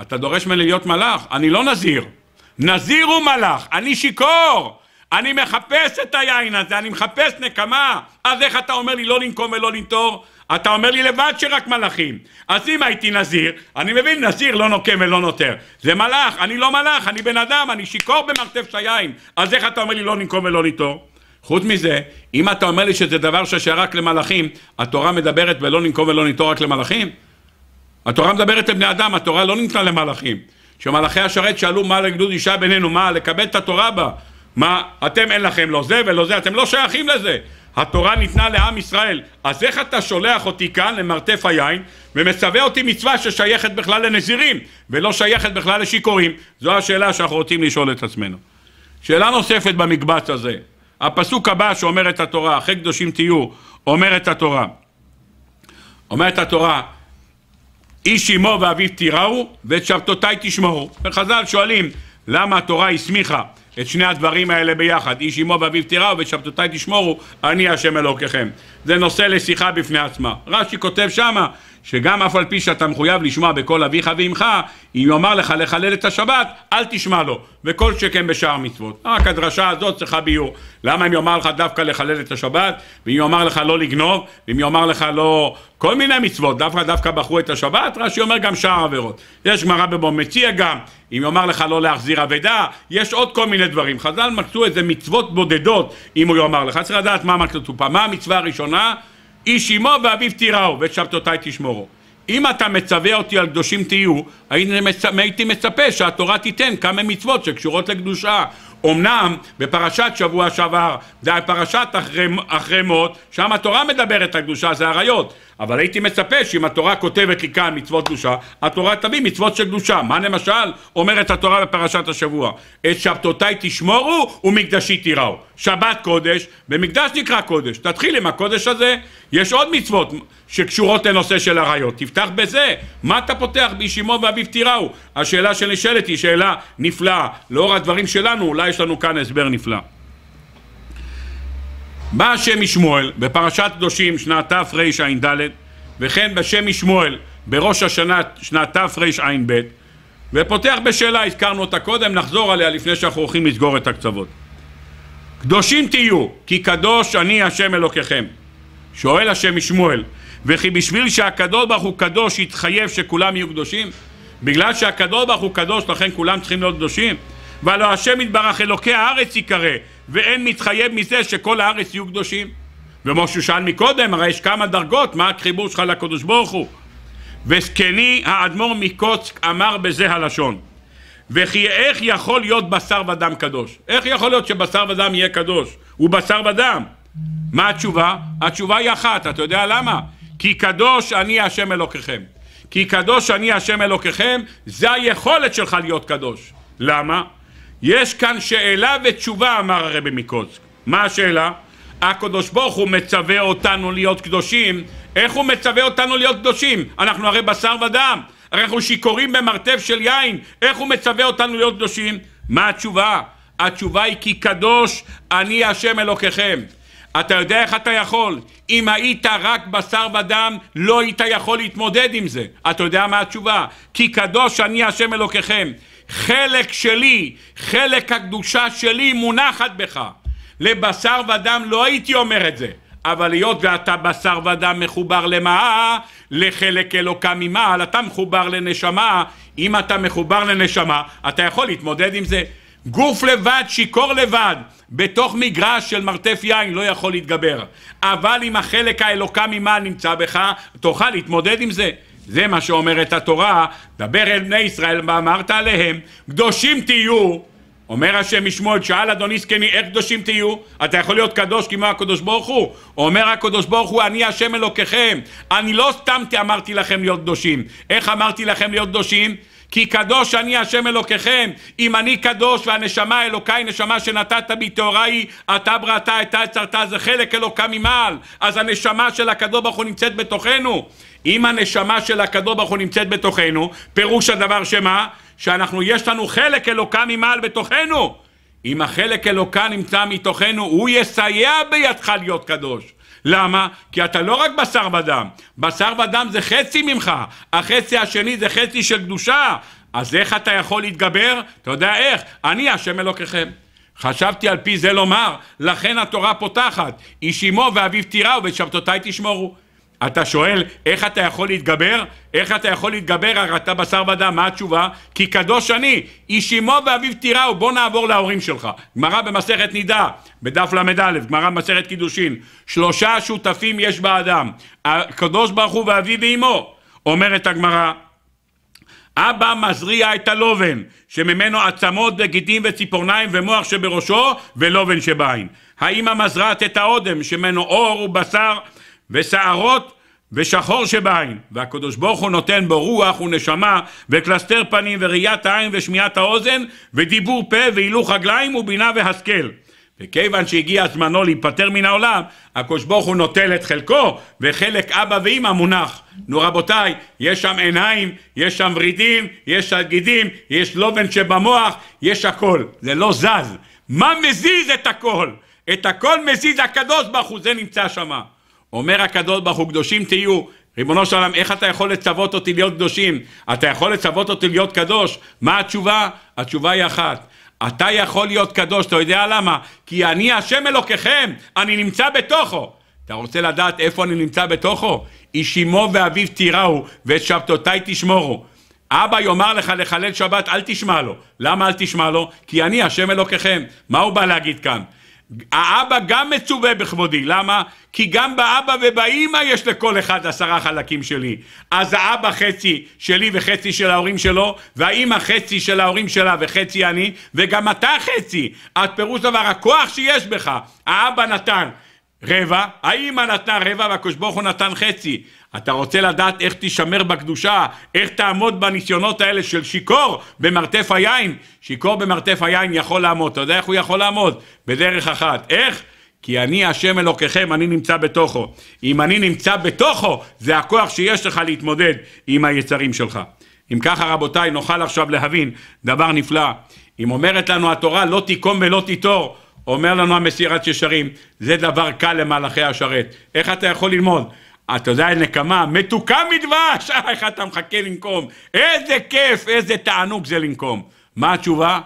A: אתה דורש ממני להיות מלאך? אני לא נזיר. נזיר הוא מלאך, אני שיכור. אני מחפש את היין הזה, אני מחפש נקמה. אז איך אתה אומר לי לא לנקום ולא לנטור? אתה אומר לי לבד שרק מלאכים. אז אם הייתי נזיר, אני מבין, נזיר לא נוקם ולא נוטר. זה מלאך, אני לא מלאך, אני בן אדם, אני שיכור במרתף של היין. אז איך אתה אומר לי לא לנקום ולא לנטור? חוץ מזה, אם אתה אומר לי שזה דבר ששייך רק למלאכים, התורה מדברת ולא ננקום ולא ניטור רק למלאכים? התורה מדברת לבני אדם, התורה לא ניתנה למלאכים. כשמלאכי השרת שאלו מה לגדוד אישה בינינו, מה, לקבל את התורה בה. מה, אתם אין לכם לא זה ולא זה, אתם לא שייכים לזה. התורה ניתנה לעם ישראל, אז איך אתה שולח אותי כאן למרתף היין ומצווה אותי מצווה ששייכת בכלל לנזירים ולא שייכת בכלל לשיכורים? זו השאלה שאנחנו רוצים לשאול את עצמנו. שאלה נוספת במקבץ הזה, הפסוק הבא שאומר את התורה, אחרי קדושים תהיו, אומר את התורה. אומרת התורה, איש אמו ואביו תיראו ואת שבתותיי תשמרו. וחז"ל שואלים, למה התורה הסמיכה את שני הדברים האלה ביחד, איש אמו ואביו תיראו ואת שבתותיי תשמרו, אני השם אלוקיכם. זה נושא לשיחה בפני עצמה. רש"י כותב שמה שגם אף על פי שאתה מחויב לשמוע בקול אביך ואמך, אם יאמר לך לחלל את השבת, אל תשמע לו, וכל שכן בשאר מצוות. רק הדרשה הזאת צריכה ביור. למה אם יאמר לך דווקא לחלל את השבת, ואם יאמר לך לא לגנוב, ואם יאמר לך לא... כל מיני מצוות, דווקא דווקא בחרו את השבת, רש"י אומר גם שאר עבירות. יש גמרא בבו מציע גם, אם יאמר לך לא להחזיר אבדה, יש עוד כל מיני דברים. חז"ל מצאו איזה מצוות בודדות, אם הוא יאמר לך. צריך לדעת מה מצאו מה המצווה הראשונה? איש עמו ואביו תיראו ואת שבתותיי תשמורו. אם אתה מצווה אותי על קדושים תהיו, הייתי מצפה שהתורה תיתן כמה מצוות שקשורות לקדושה. אמנם בפרשת שבוע שעבר, זה פרשת אחרי, אחרי מות, שם התורה מדברת על קדושה, זה עריות. אבל הייתי מצפה שאם התורה כותבת לי כאן מצוות קדושה, התורה תביא מצוות של קדושה. מה למשל אומרת התורה בפרשת השבוע? את שבתותיי תשמורו ומקדשי תיראו. שבת קודש, במקדש נקרא קודש. תתחיל עם הקודש הזה. יש עוד מצוות שקשורות לנושא של עריות. תפתח בזה. מה אתה פותח בישימו ואביו תיראו? השאלה שנשאלת היא שאלה נפלאה. לאור הדברים שלנו, אולי יש לנו כאן הסבר נפלא. בא השם משמואל בפרשת קדושים שנת תרע"ד וכן בשם משמואל בראש השנה שנת תרע"ב ופותח בשאלה, הזכרנו אותה קודם, נחזור עליה לפני שאנחנו הולכים לסגור את הקצוות. קדושים תהיו, כי קדוש אני השם אלוקיכם. שואל השם משמואל, וכי בשביל שהקדוש ברוך הוא קדוש יתחייב שכולם יהיו קדושים? בגלל שהקדוש ברוך הוא קדוש לכן כולם צריכים להיות קדושים? והלא השם יתברך אלוקי הארץ יקרא ואין מתחייב מזה שכל הארץ יהיו קדושים. ומשה שאל מקודם, הרי יש כמה דרגות, מה החיבור שלך לקדוש ברוך הוא? וזקני האדמו"ר מקוצק אמר בזה הלשון, וכי איך יכול להיות בשר ודם קדוש? איך יכול להיות שבשר ודם יהיה קדוש? הוא בשר ודם. מה התשובה? התשובה היא אחת, אתה יודע למה? כי קדוש אני השם אלוקיכם. כי קדוש אני השם אלוקיכם, זה היכולת שלך להיות קדוש. למה? יש כאן שאלה ותשובה, אמר הרבי מקוצק. מה השאלה? הקדוש ברוך הוא מצווה אותנו להיות קדושים, איך הוא מצווה אותנו להיות קדושים? אנחנו הרי בשר ודם, הרי אנחנו שיכורים במרתף של יין, איך הוא מצווה אותנו להיות קדושים? מה התשובה? התשובה היא כי קדוש אני השם אלוקיכם. אתה יודע איך אתה יכול. אם היית רק בשר ודם, לא היית יכול להתמודד עם זה. אתה יודע מה התשובה? כי קדוש אני השם אלוקיכם. חלק שלי, חלק הקדושה שלי מונחת בך. לבשר ודם לא הייתי אומר את זה, אבל היות ואתה בשר ודם מחובר למה? לחלק אלוקה ממעל, אתה מחובר לנשמה, אם אתה מחובר לנשמה, אתה יכול להתמודד עם זה. גוף לבד, שיכור לבד, בתוך מגרש של מרתף יין לא יכול להתגבר. אבל אם החלק האלוקה ממעל נמצא בך, תוכל להתמודד עם זה. זה מה שאומרת התורה, דבר אל בני ישראל ואמרת עליהם, קדושים תהיו, אומר השם משמואל, שאל אדוני זקני, איך קדושים תהיו? אתה יכול להיות קדוש כמו הקדוש ברוך הוא? אומר הקדוש ברוך הוא, אני השם אלוקיכם, אני לא סתם אמרתי לכם להיות קדושים. איך אמרתי לכם להיות קדושים? כי קדוש אני השם אלוקיכם, אם אני קדוש והנשמה אלוקיי, נשמה שנתת בי טהורה היא, אתה בראתה, אתה יצרת, זה חלק אלוקה ממעל, אז הנשמה של הקדוש ברוך הוא נמצאת בתוכנו. אם הנשמה של הקדוש ברוך הוא נמצאת בתוכנו, פירוש הדבר שמה? שאנחנו, יש לנו חלק אלוקה ממעל בתוכנו. אם החלק אלוקה נמצא מתוכנו, הוא יסייע בידך להיות קדוש. למה? כי אתה לא רק בשר ודם, בשר ודם זה חצי ממך, החצי השני זה חצי של קדושה, אז איך אתה יכול להתגבר? אתה יודע איך? אני השם אלוקיכם. חשבתי על פי זה לומר, לכן התורה פותחת, איש אמו ואביו תיראו ושבתותי תשמורו. אתה שואל, איך אתה יכול להתגבר? איך אתה יכול להתגבר? הרי אתה בשר ודם, מה התשובה? כי קדוש אני, איש אמו ואביו תיראו, בוא נעבור להורים שלך. גמרא במסכת נידה, בדף ל"א, גמרא במסכת קידושין. שלושה שותפים יש באדם, הקדוש ברוך הוא ואביו ואמו, אומרת הגמרא, אבא מזריע את הלובן, שממנו עצמות וגידים וציפורניים ומוח שבראשו, ולובן שבעין. האמא מזרעת את האודם, שממנו אור ובשר. ושערות ושחור שבעין, והקדוש ברוך הוא נותן בו רוח ונשמה וקלסתר פנים וראיית העין ושמיעת האוזן ודיבור פה והילוך רגליים ובינה והשכל. וכיוון שהגיע זמנו להיפטר מן העולם, הקדוש ברוך הוא נוטל את חלקו וחלק אבא ואמא מונח. נו רבותיי, יש שם עיניים, יש שם ורידים, יש שגידים, יש לובן שבמוח, יש הכל. זה לא זז. מה מזיז את הכל? את הכל מזיז הקדוש ברוך הוא, זה נמצא שמה. אומר הקדוש ברוך הוא, קדושים תהיו. ריבונו של עולם, איך אתה יכול לצוות אותי להיות קדושים? אתה יכול לצוות אותי להיות קדוש? מה התשובה? התשובה היא אחת. אתה יכול להיות קדוש, אתה יודע למה? כי אני השם אלוקיכם, אני נמצא בתוכו. אתה רוצה לדעת איפה אני נמצא בתוכו? איש אמו ואביו תיראו, ואת שבתותיי תשמורו. אבא יאמר לך לחלל שבת, אל תשמע לו. למה אל תשמע לו? כי אני השם אלוקיכם. מה הוא בא להגיד כאן? האבא גם מצווה בכבודי, למה? כי גם באבא ובאימא יש לכל אחד עשרה חלקים שלי. אז האבא חצי שלי וחצי של ההורים שלו, והאימא חצי של ההורים שלה וחצי אני, וגם אתה חצי. אז פירוש דבר, הכוח שיש בך, האבא נתן. רבע, האמא נתנה רבע והקדוש ברוך הוא נתן חצי. אתה רוצה לדעת איך תישמר בקדושה, איך תעמוד בניסיונות האלה של שיכור במרתף היין? שיכור במרתף היין יכול לעמוד, אתה יודע איך הוא יכול לעמוד? בדרך אחת. איך? כי אני השם אלוקיכם, אני נמצא בתוכו. אם אני נמצא בתוכו, זה הכוח שיש לך להתמודד עם היצרים שלך. אם ככה רבותיי, נוכל עכשיו להבין דבר נפלא. אם אומרת לנו התורה לא תיקום ולא תיטור, אומר לנו המסירת ישרים, זה דבר קל למהלכי השרת. איך אתה יכול ללמוד? אתה יודע, נקמה, מתוקה מדבש, איך אתה מחכה לנקום. איזה כיף, איזה תענוג זה לנקום. מה התשובה?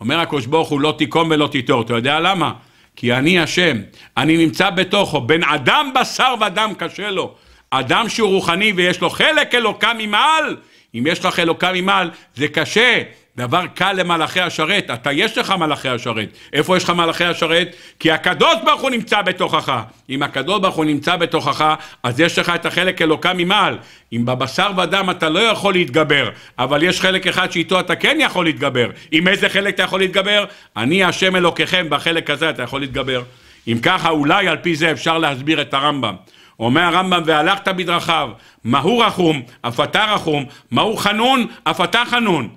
A: אומר הקדוש ברוך הוא, לא תיקום ולא תיטור. אתה יודע למה? כי אני השם, אני נמצא בתוכו. בן אדם בשר ודם קשה לו. אדם שהוא רוחני ויש לו חלק אלוקם ממעל, אם יש לך אלוקם ממעל, זה קשה. דבר קל למלאכי השרת, אתה יש לך מלאכי השרת. איפה יש לך מלאכי השרת? כי הקדוש ברוך הוא נמצא בתוכך. אם הקדוש ברוך הוא נמצא בתוכך, אז יש לך את החלק אלוקה ממעל. אם בבשר ודם אתה לא יכול להתגבר, אבל יש חלק אחד שאיתו אתה כן יכול להתגבר. עם איזה חלק אתה יכול להתגבר? אני השם אלוקיכם, בחלק הזה אתה יכול להתגבר. אם ככה, אולי על פי זה אפשר להסביר את הרמב"ם. אומר הרמב"ם, והלכת בדרכיו, מהו רחום, אף אתה רחום, מהו חנון, אף אתה חנון.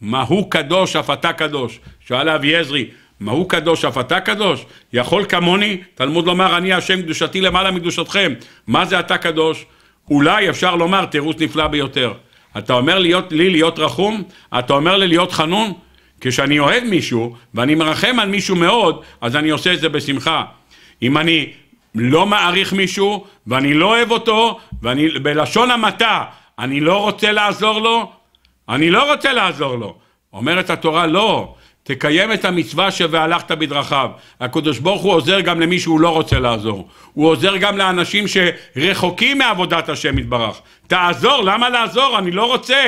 A: מה הוא קדוש אף אתה קדוש. שאל אבי עזרי, מה הוא קדוש אף אתה קדוש? יכול כמוני? תלמוד לומר אני השם קדושתי למעלה מקדושתכם. מה זה אתה קדוש? אולי אפשר לומר תירוץ נפלא ביותר. אתה אומר להיות, לי להיות רחום? אתה אומר לי להיות חנון? כשאני אוהב מישהו ואני מרחם על מישהו מאוד, אז אני עושה את זה בשמחה. אם אני לא מעריך מישהו ואני לא אוהב אותו, ואני בלשון המעטה, אני לא רוצה לעזור לו, אני לא רוצה לעזור לו. אומרת התורה, לא, תקיים את המצווה שבהלכת בדרכיו. הקדוש ברוך הוא עוזר גם למי שהוא לא רוצה לעזור. הוא עוזר גם לאנשים שרחוקים מעבודת השם יתברך. תעזור, למה לעזור? אני לא רוצה.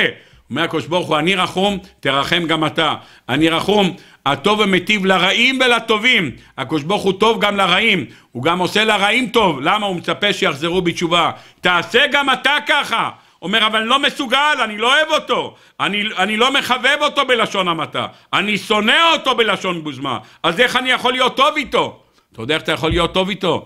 A: אומר הקדוש ברוך הוא, אני רחום, תרחם גם אתה. אני רחום, הטוב ומיטיב לרעים ולטובים. הקדוש ברוך הוא טוב גם לרעים. הוא גם עושה לרעים טוב. למה? הוא מצפה שיחזרו בתשובה. תעשה גם אתה ככה. אומר, אבל אני לא מסוגל, אני לא אוהב אותו, אני, אני לא מחבב אותו בלשון המעטה, אני שונא אותו בלשון גוזמה. אז איך אני יכול להיות טוב איתו? אתה יודע איך אתה יכול להיות טוב איתו?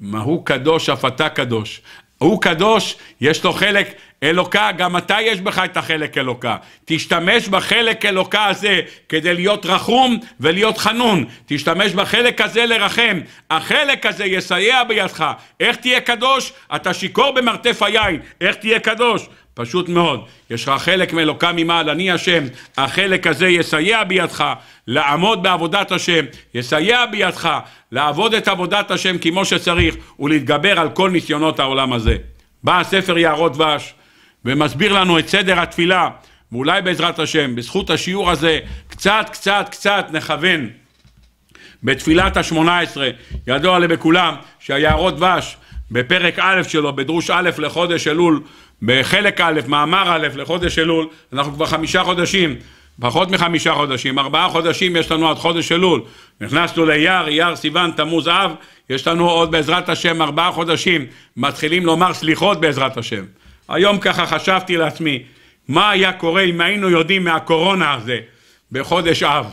A: מה הוא קדוש אף אתה קדוש. הוא קדוש, יש לו חלק אלוקה, גם אתה יש בך את החלק אלוקה. תשתמש בחלק אלוקה הזה כדי להיות רחום ולהיות חנון. תשתמש בחלק הזה לרחם. החלק הזה יסייע בידך. איך תהיה קדוש? אתה שיכור במרתף היין. איך תהיה קדוש? פשוט מאוד, יש לך חלק מאלוקה ממעל, אני השם, החלק הזה יסייע בידך לעמוד בעבודת השם, יסייע בידך לעבוד את עבודת השם כמו שצריך ולהתגבר על כל ניסיונות העולם הזה. בא הספר יערות דבש, ומסביר לנו את סדר התפילה, ואולי בעזרת השם, בזכות השיעור הזה, קצת קצת קצת נכוון בתפילת השמונה עשרה, ידוע לבכולם שהיערות דבש בפרק א' שלו, בדרוש א' לחודש אלול, בחלק א', מאמר א' לחודש אלול, אנחנו כבר חמישה חודשים, פחות מחמישה חודשים, ארבעה חודשים יש לנו עד חודש אלול, נכנסנו לאייר, אייר, סיוון, תמוז, אב, יש לנו עוד בעזרת השם ארבעה חודשים, מתחילים לומר סליחות בעזרת השם. היום ככה חשבתי לעצמי, מה היה קורה אם היינו יודעים מהקורונה הזה בחודש אב?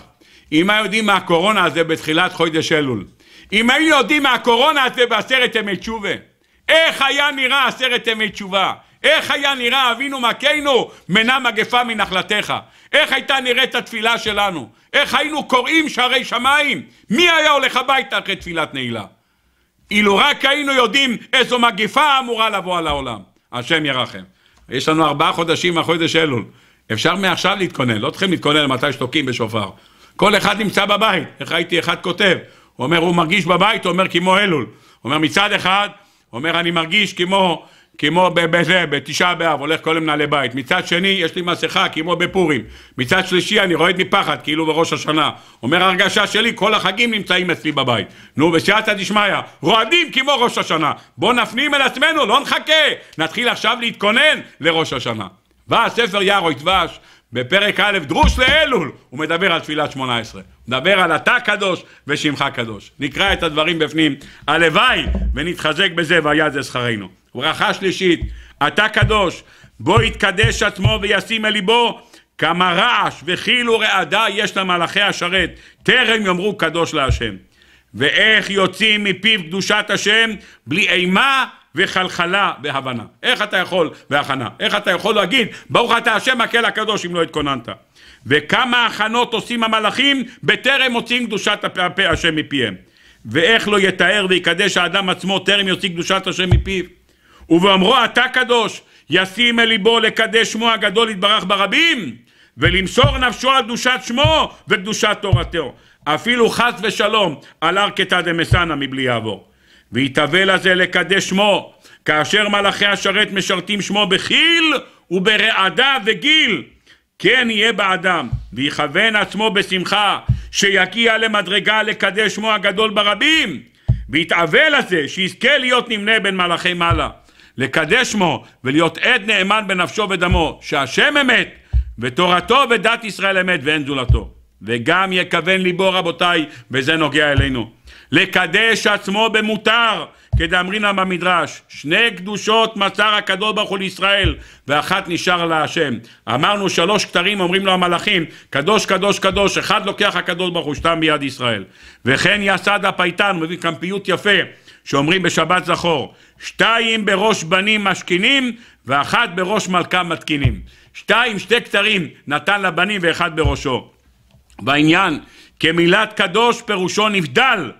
A: אם היינו יודעים מהקורונה הזה בתחילת חודש אלול? אם היינו יודעים מהקורונה הזה בעשרת ימי תשובה? איך היה נראה עשרת ימי תשובה? איך היה נראה אבינו מכינו מנה מגפה מנחלתך? איך הייתה נראית התפילה שלנו? איך היינו קוראים שערי שמיים? מי היה הולך הביתה אחרי תפילת נעילה? אילו רק היינו יודעים איזו מגפה אמורה לבוא על העולם. השם ירחם. יש לנו ארבעה חודשים מהחודש אלול. אפשר מעכשיו להתכונן, לא צריכים להתכונן למתי שתוקעים בשופר. כל אחד נמצא בבית, איך ראיתי אחד כותב, הוא אומר, הוא מרגיש בבית, הוא אומר, כמו אלול. הוא אומר, מצד אחד, הוא אומר, אני מרגיש כמו כמו בזה, בתשעה באב, הולך כל מנהלי בית. מצד שני, יש לי מסכה, כמו בפורים. מצד שלישי, אני רועד מפחד, כאילו בראש השנה. אומר הרגשה שלי, כל החגים נמצאים אצלי בבית. נו, בסייעתא דשמיא, רועדים כמו ראש השנה. בואו נפנים אל עצמנו, לא נחכה. נתחיל עכשיו להתכונן לראש השנה. והספר יער או דבש בפרק א', דרוש לאלול, הוא מדבר על תפילת שמונה עשרה. מדבר על אתה קדוש ושמך קדוש. נקרא את הדברים בפנים. הלוואי ונתחזק בזה והיה זה שכרנו. ברכה שלישית, אתה קדוש, בו יתקדש עצמו וישים אל ליבו כמה רעש וכאילו רעדה יש למלאכי השרת, טרם יאמרו קדוש להשם. ואיך יוצאים מפיו קדושת השם בלי אימה וחלחלה בהבנה. איך אתה יכול, בהכנה, איך אתה יכול להגיד, ברוך אתה השם הקהל הקדוש אם לא התכוננת. וכמה הכנות עושים המלאכים בטרם מוציאים קדושת הפה השם מפיהם. ואיך לא יתאר ויקדש האדם עצמו טרם יוציא קדושת השם מפיו. ובאמרו אתה קדוש, ישים אל ליבו לקדש שמו הגדול יתברך ברבים, ולמסור נפשו על קדושת שמו וקדושת תורתו. אפילו חס ושלום על ארכתא דמסנא מבלי יעבור. ויתאווה לזה לקדש שמו, כאשר מלאכי השרת משרתים שמו בחיל וברעדה וגיל, כן יהיה באדם, ויכוון עצמו בשמחה, שיגיע למדרגה לקדש שמו הגדול ברבים, ויתאווה לזה, שיזכה להיות נמנה בין מלאכי מעלה, לקדש שמו ולהיות עד נאמן בנפשו ודמו, שהשם אמת, ותורתו ודת ישראל אמת ואין זולתו. וגם יכוון ליבו רבותיי, וזה נוגע אלינו. לקדש עצמו במותר, כדאמרינן במדרש. שני קדושות מסר הקדוש ברוך הוא לישראל, ואחת נשאר לה השם. אמרנו שלוש כתרים אומרים לו המלאכים, קדוש קדוש קדוש, אחד לוקח הקדוש ברוך הוא, שתם ביד ישראל. וכן יסד הפייטן, הוא מביא כאן פיוט יפה, שאומרים בשבת זכור, שתיים בראש בנים משכינים, ואחת בראש מלכה מתקינים. שתיים, שתי כתרים נתן לבנים ואחד בראשו. בעניין, כמילת קדוש פירושו נבדל.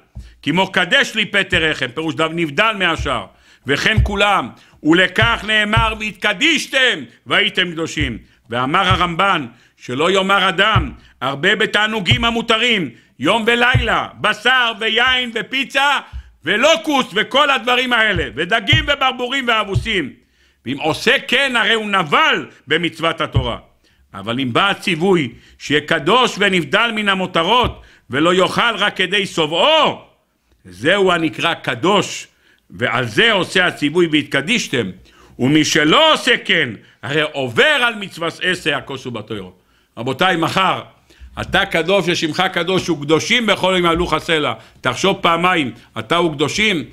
A: כמו קדש לי פטר רחם, פירוש דב נבדל מהשאר, וכן כולם, ולכך נאמר והתקדישתם והייתם קדושים. ואמר הרמב"ן, שלא יאמר אדם, הרבה בתענוגים המותרים, יום ולילה, בשר ויין ופיצה ולוקוס וכל הדברים האלה, ודגים וברבורים ואבוסים. ואם עושה כן, הרי הוא נבל במצוות התורה. אבל אם בא הציווי שיהיה קדוש ונבדל מן המותרות, ולא יאכל רק כדי שובעו, זהו הנקרא קדוש, ועל זה עושה הציווי והתקדישתם. ומי שלא עושה כן, הרי עובר על מצווה עשה הכוס בתוירו. רבותיי, מחר, אתה קדוש ושמך קדוש וקדושים בכל יום יעלוך הסלע. תחשוב פעמיים, אתה וקדושים,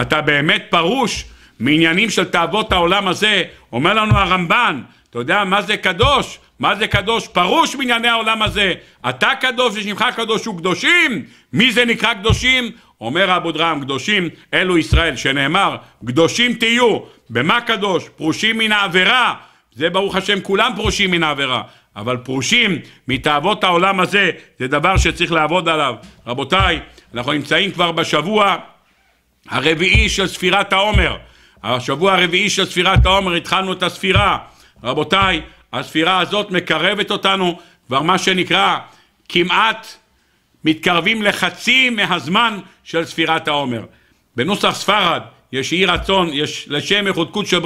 A: אתה באמת פרוש מעניינים של תאוות העולם הזה. אומר לנו הרמב"ן, אתה יודע מה זה קדוש? מה זה קדוש? פרוש מענייני העולם הזה. אתה קדוש ושמך קדוש וקדושים? מי זה נקרא קדושים? אומר אבו דרעם, קדושים אלו ישראל, שנאמר, קדושים תהיו, במה קדוש? פרושים מן העבירה, זה ברוך השם, כולם פרושים מן העבירה, אבל פרושים מתאוות העולם הזה, זה דבר שצריך לעבוד עליו. רבותיי, אנחנו נמצאים כבר בשבוע הרביעי של ספירת העומר. השבוע הרביעי של ספירת העומר, התחלנו את הספירה. רבותיי, הספירה הזאת מקרבת אותנו כבר מה שנקרא כמעט מתקרבים לחצי מהזמן של ספירת העומר. בנוסח ספרד יש אי רצון, יש לשם איכות קודשא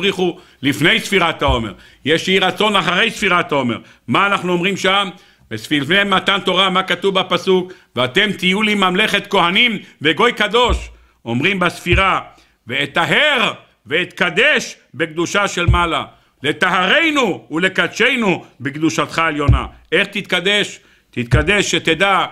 A: לפני ספירת העומר, יש אי רצון אחרי ספירת העומר. מה אנחנו אומרים שם? לפני מתן תורה, מה כתוב בפסוק? ואתם תהיו לי ממלכת כהנים וגוי קדוש. אומרים בספירה, ואתהר ואתקדש בקדושה של מעלה. לטהרנו ולקדשנו בקדושתך עליונה. איך תתקדש? תתקדש שתדע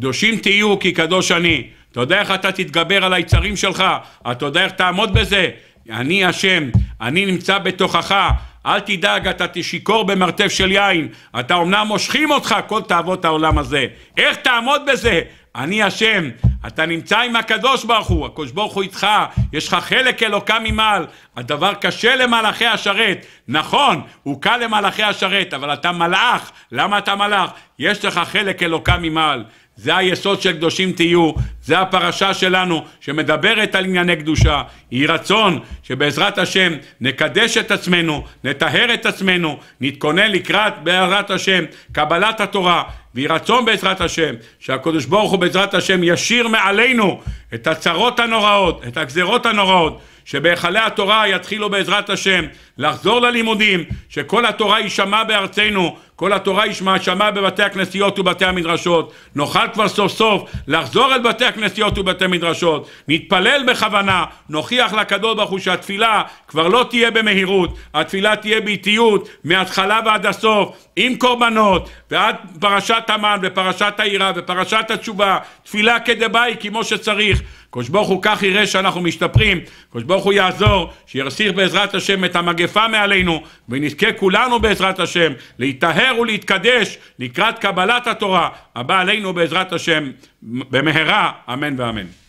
A: קדושים תהיו כי קדוש אני. אתה יודע איך אתה תתגבר על היצרים שלך? אתה יודע איך תעמוד בזה? אני השם, אני נמצא בתוכך, אל תדאג, אתה תשיכור במרתף של יין. אתה אומנם מושכים אותך כל תאוות העולם הזה. איך תעמוד בזה? אני השם. אתה נמצא עם הקדוש ברוך הוא, הקדוש ברוך הוא איתך, יש לך חלק אלוקה ממעל. הדבר קשה למלאכי השרת. נכון, הוא קל למלאכי השרת, אבל אתה מלאך. למה אתה מלאך? יש לך חלק אלוקה ממעל. זה היסוד של קדושים תהיו, זה הפרשה שלנו שמדברת על ענייני קדושה. יהי רצון שבעזרת השם נקדש את עצמנו, נטהר את עצמנו, נתכונן לקראת בעזרת השם קבלת התורה, ויהי רצון בעזרת השם שהקדוש ברוך הוא בעזרת השם ישיר מעלינו את הצרות הנוראות, את הגזרות הנוראות, שבהיכלי התורה יתחילו בעזרת השם לחזור ללימודים, שכל התורה יישמע בארצנו, כל התורה יישמע בבתי הכנסיות ובתי המדרשות, נוכל כבר סוף סוף לחזור אל בתי הכנסיות ובתי מדרשות, נתפלל בכוונה, נוכיח לקדוש ברוך הוא שהתפילה כבר לא תהיה במהירות, התפילה תהיה באיטיות, מההתחלה ועד הסוף, עם קורבנות, ועד פרשת המן ופרשת העירה ופרשת התשובה, תפילה כדבעי כמו שצריך. קדוש ברוך הוא כך יראה שאנחנו משתפרים, קדוש ברוך הוא יעזור, שירסיך בעזרת השם את המגפה נשקפה מעלינו, ונזכה כולנו בעזרת השם להיטהר ולהתקדש לקראת קבלת התורה הבאה עלינו בעזרת השם במהרה, אמן ואמן.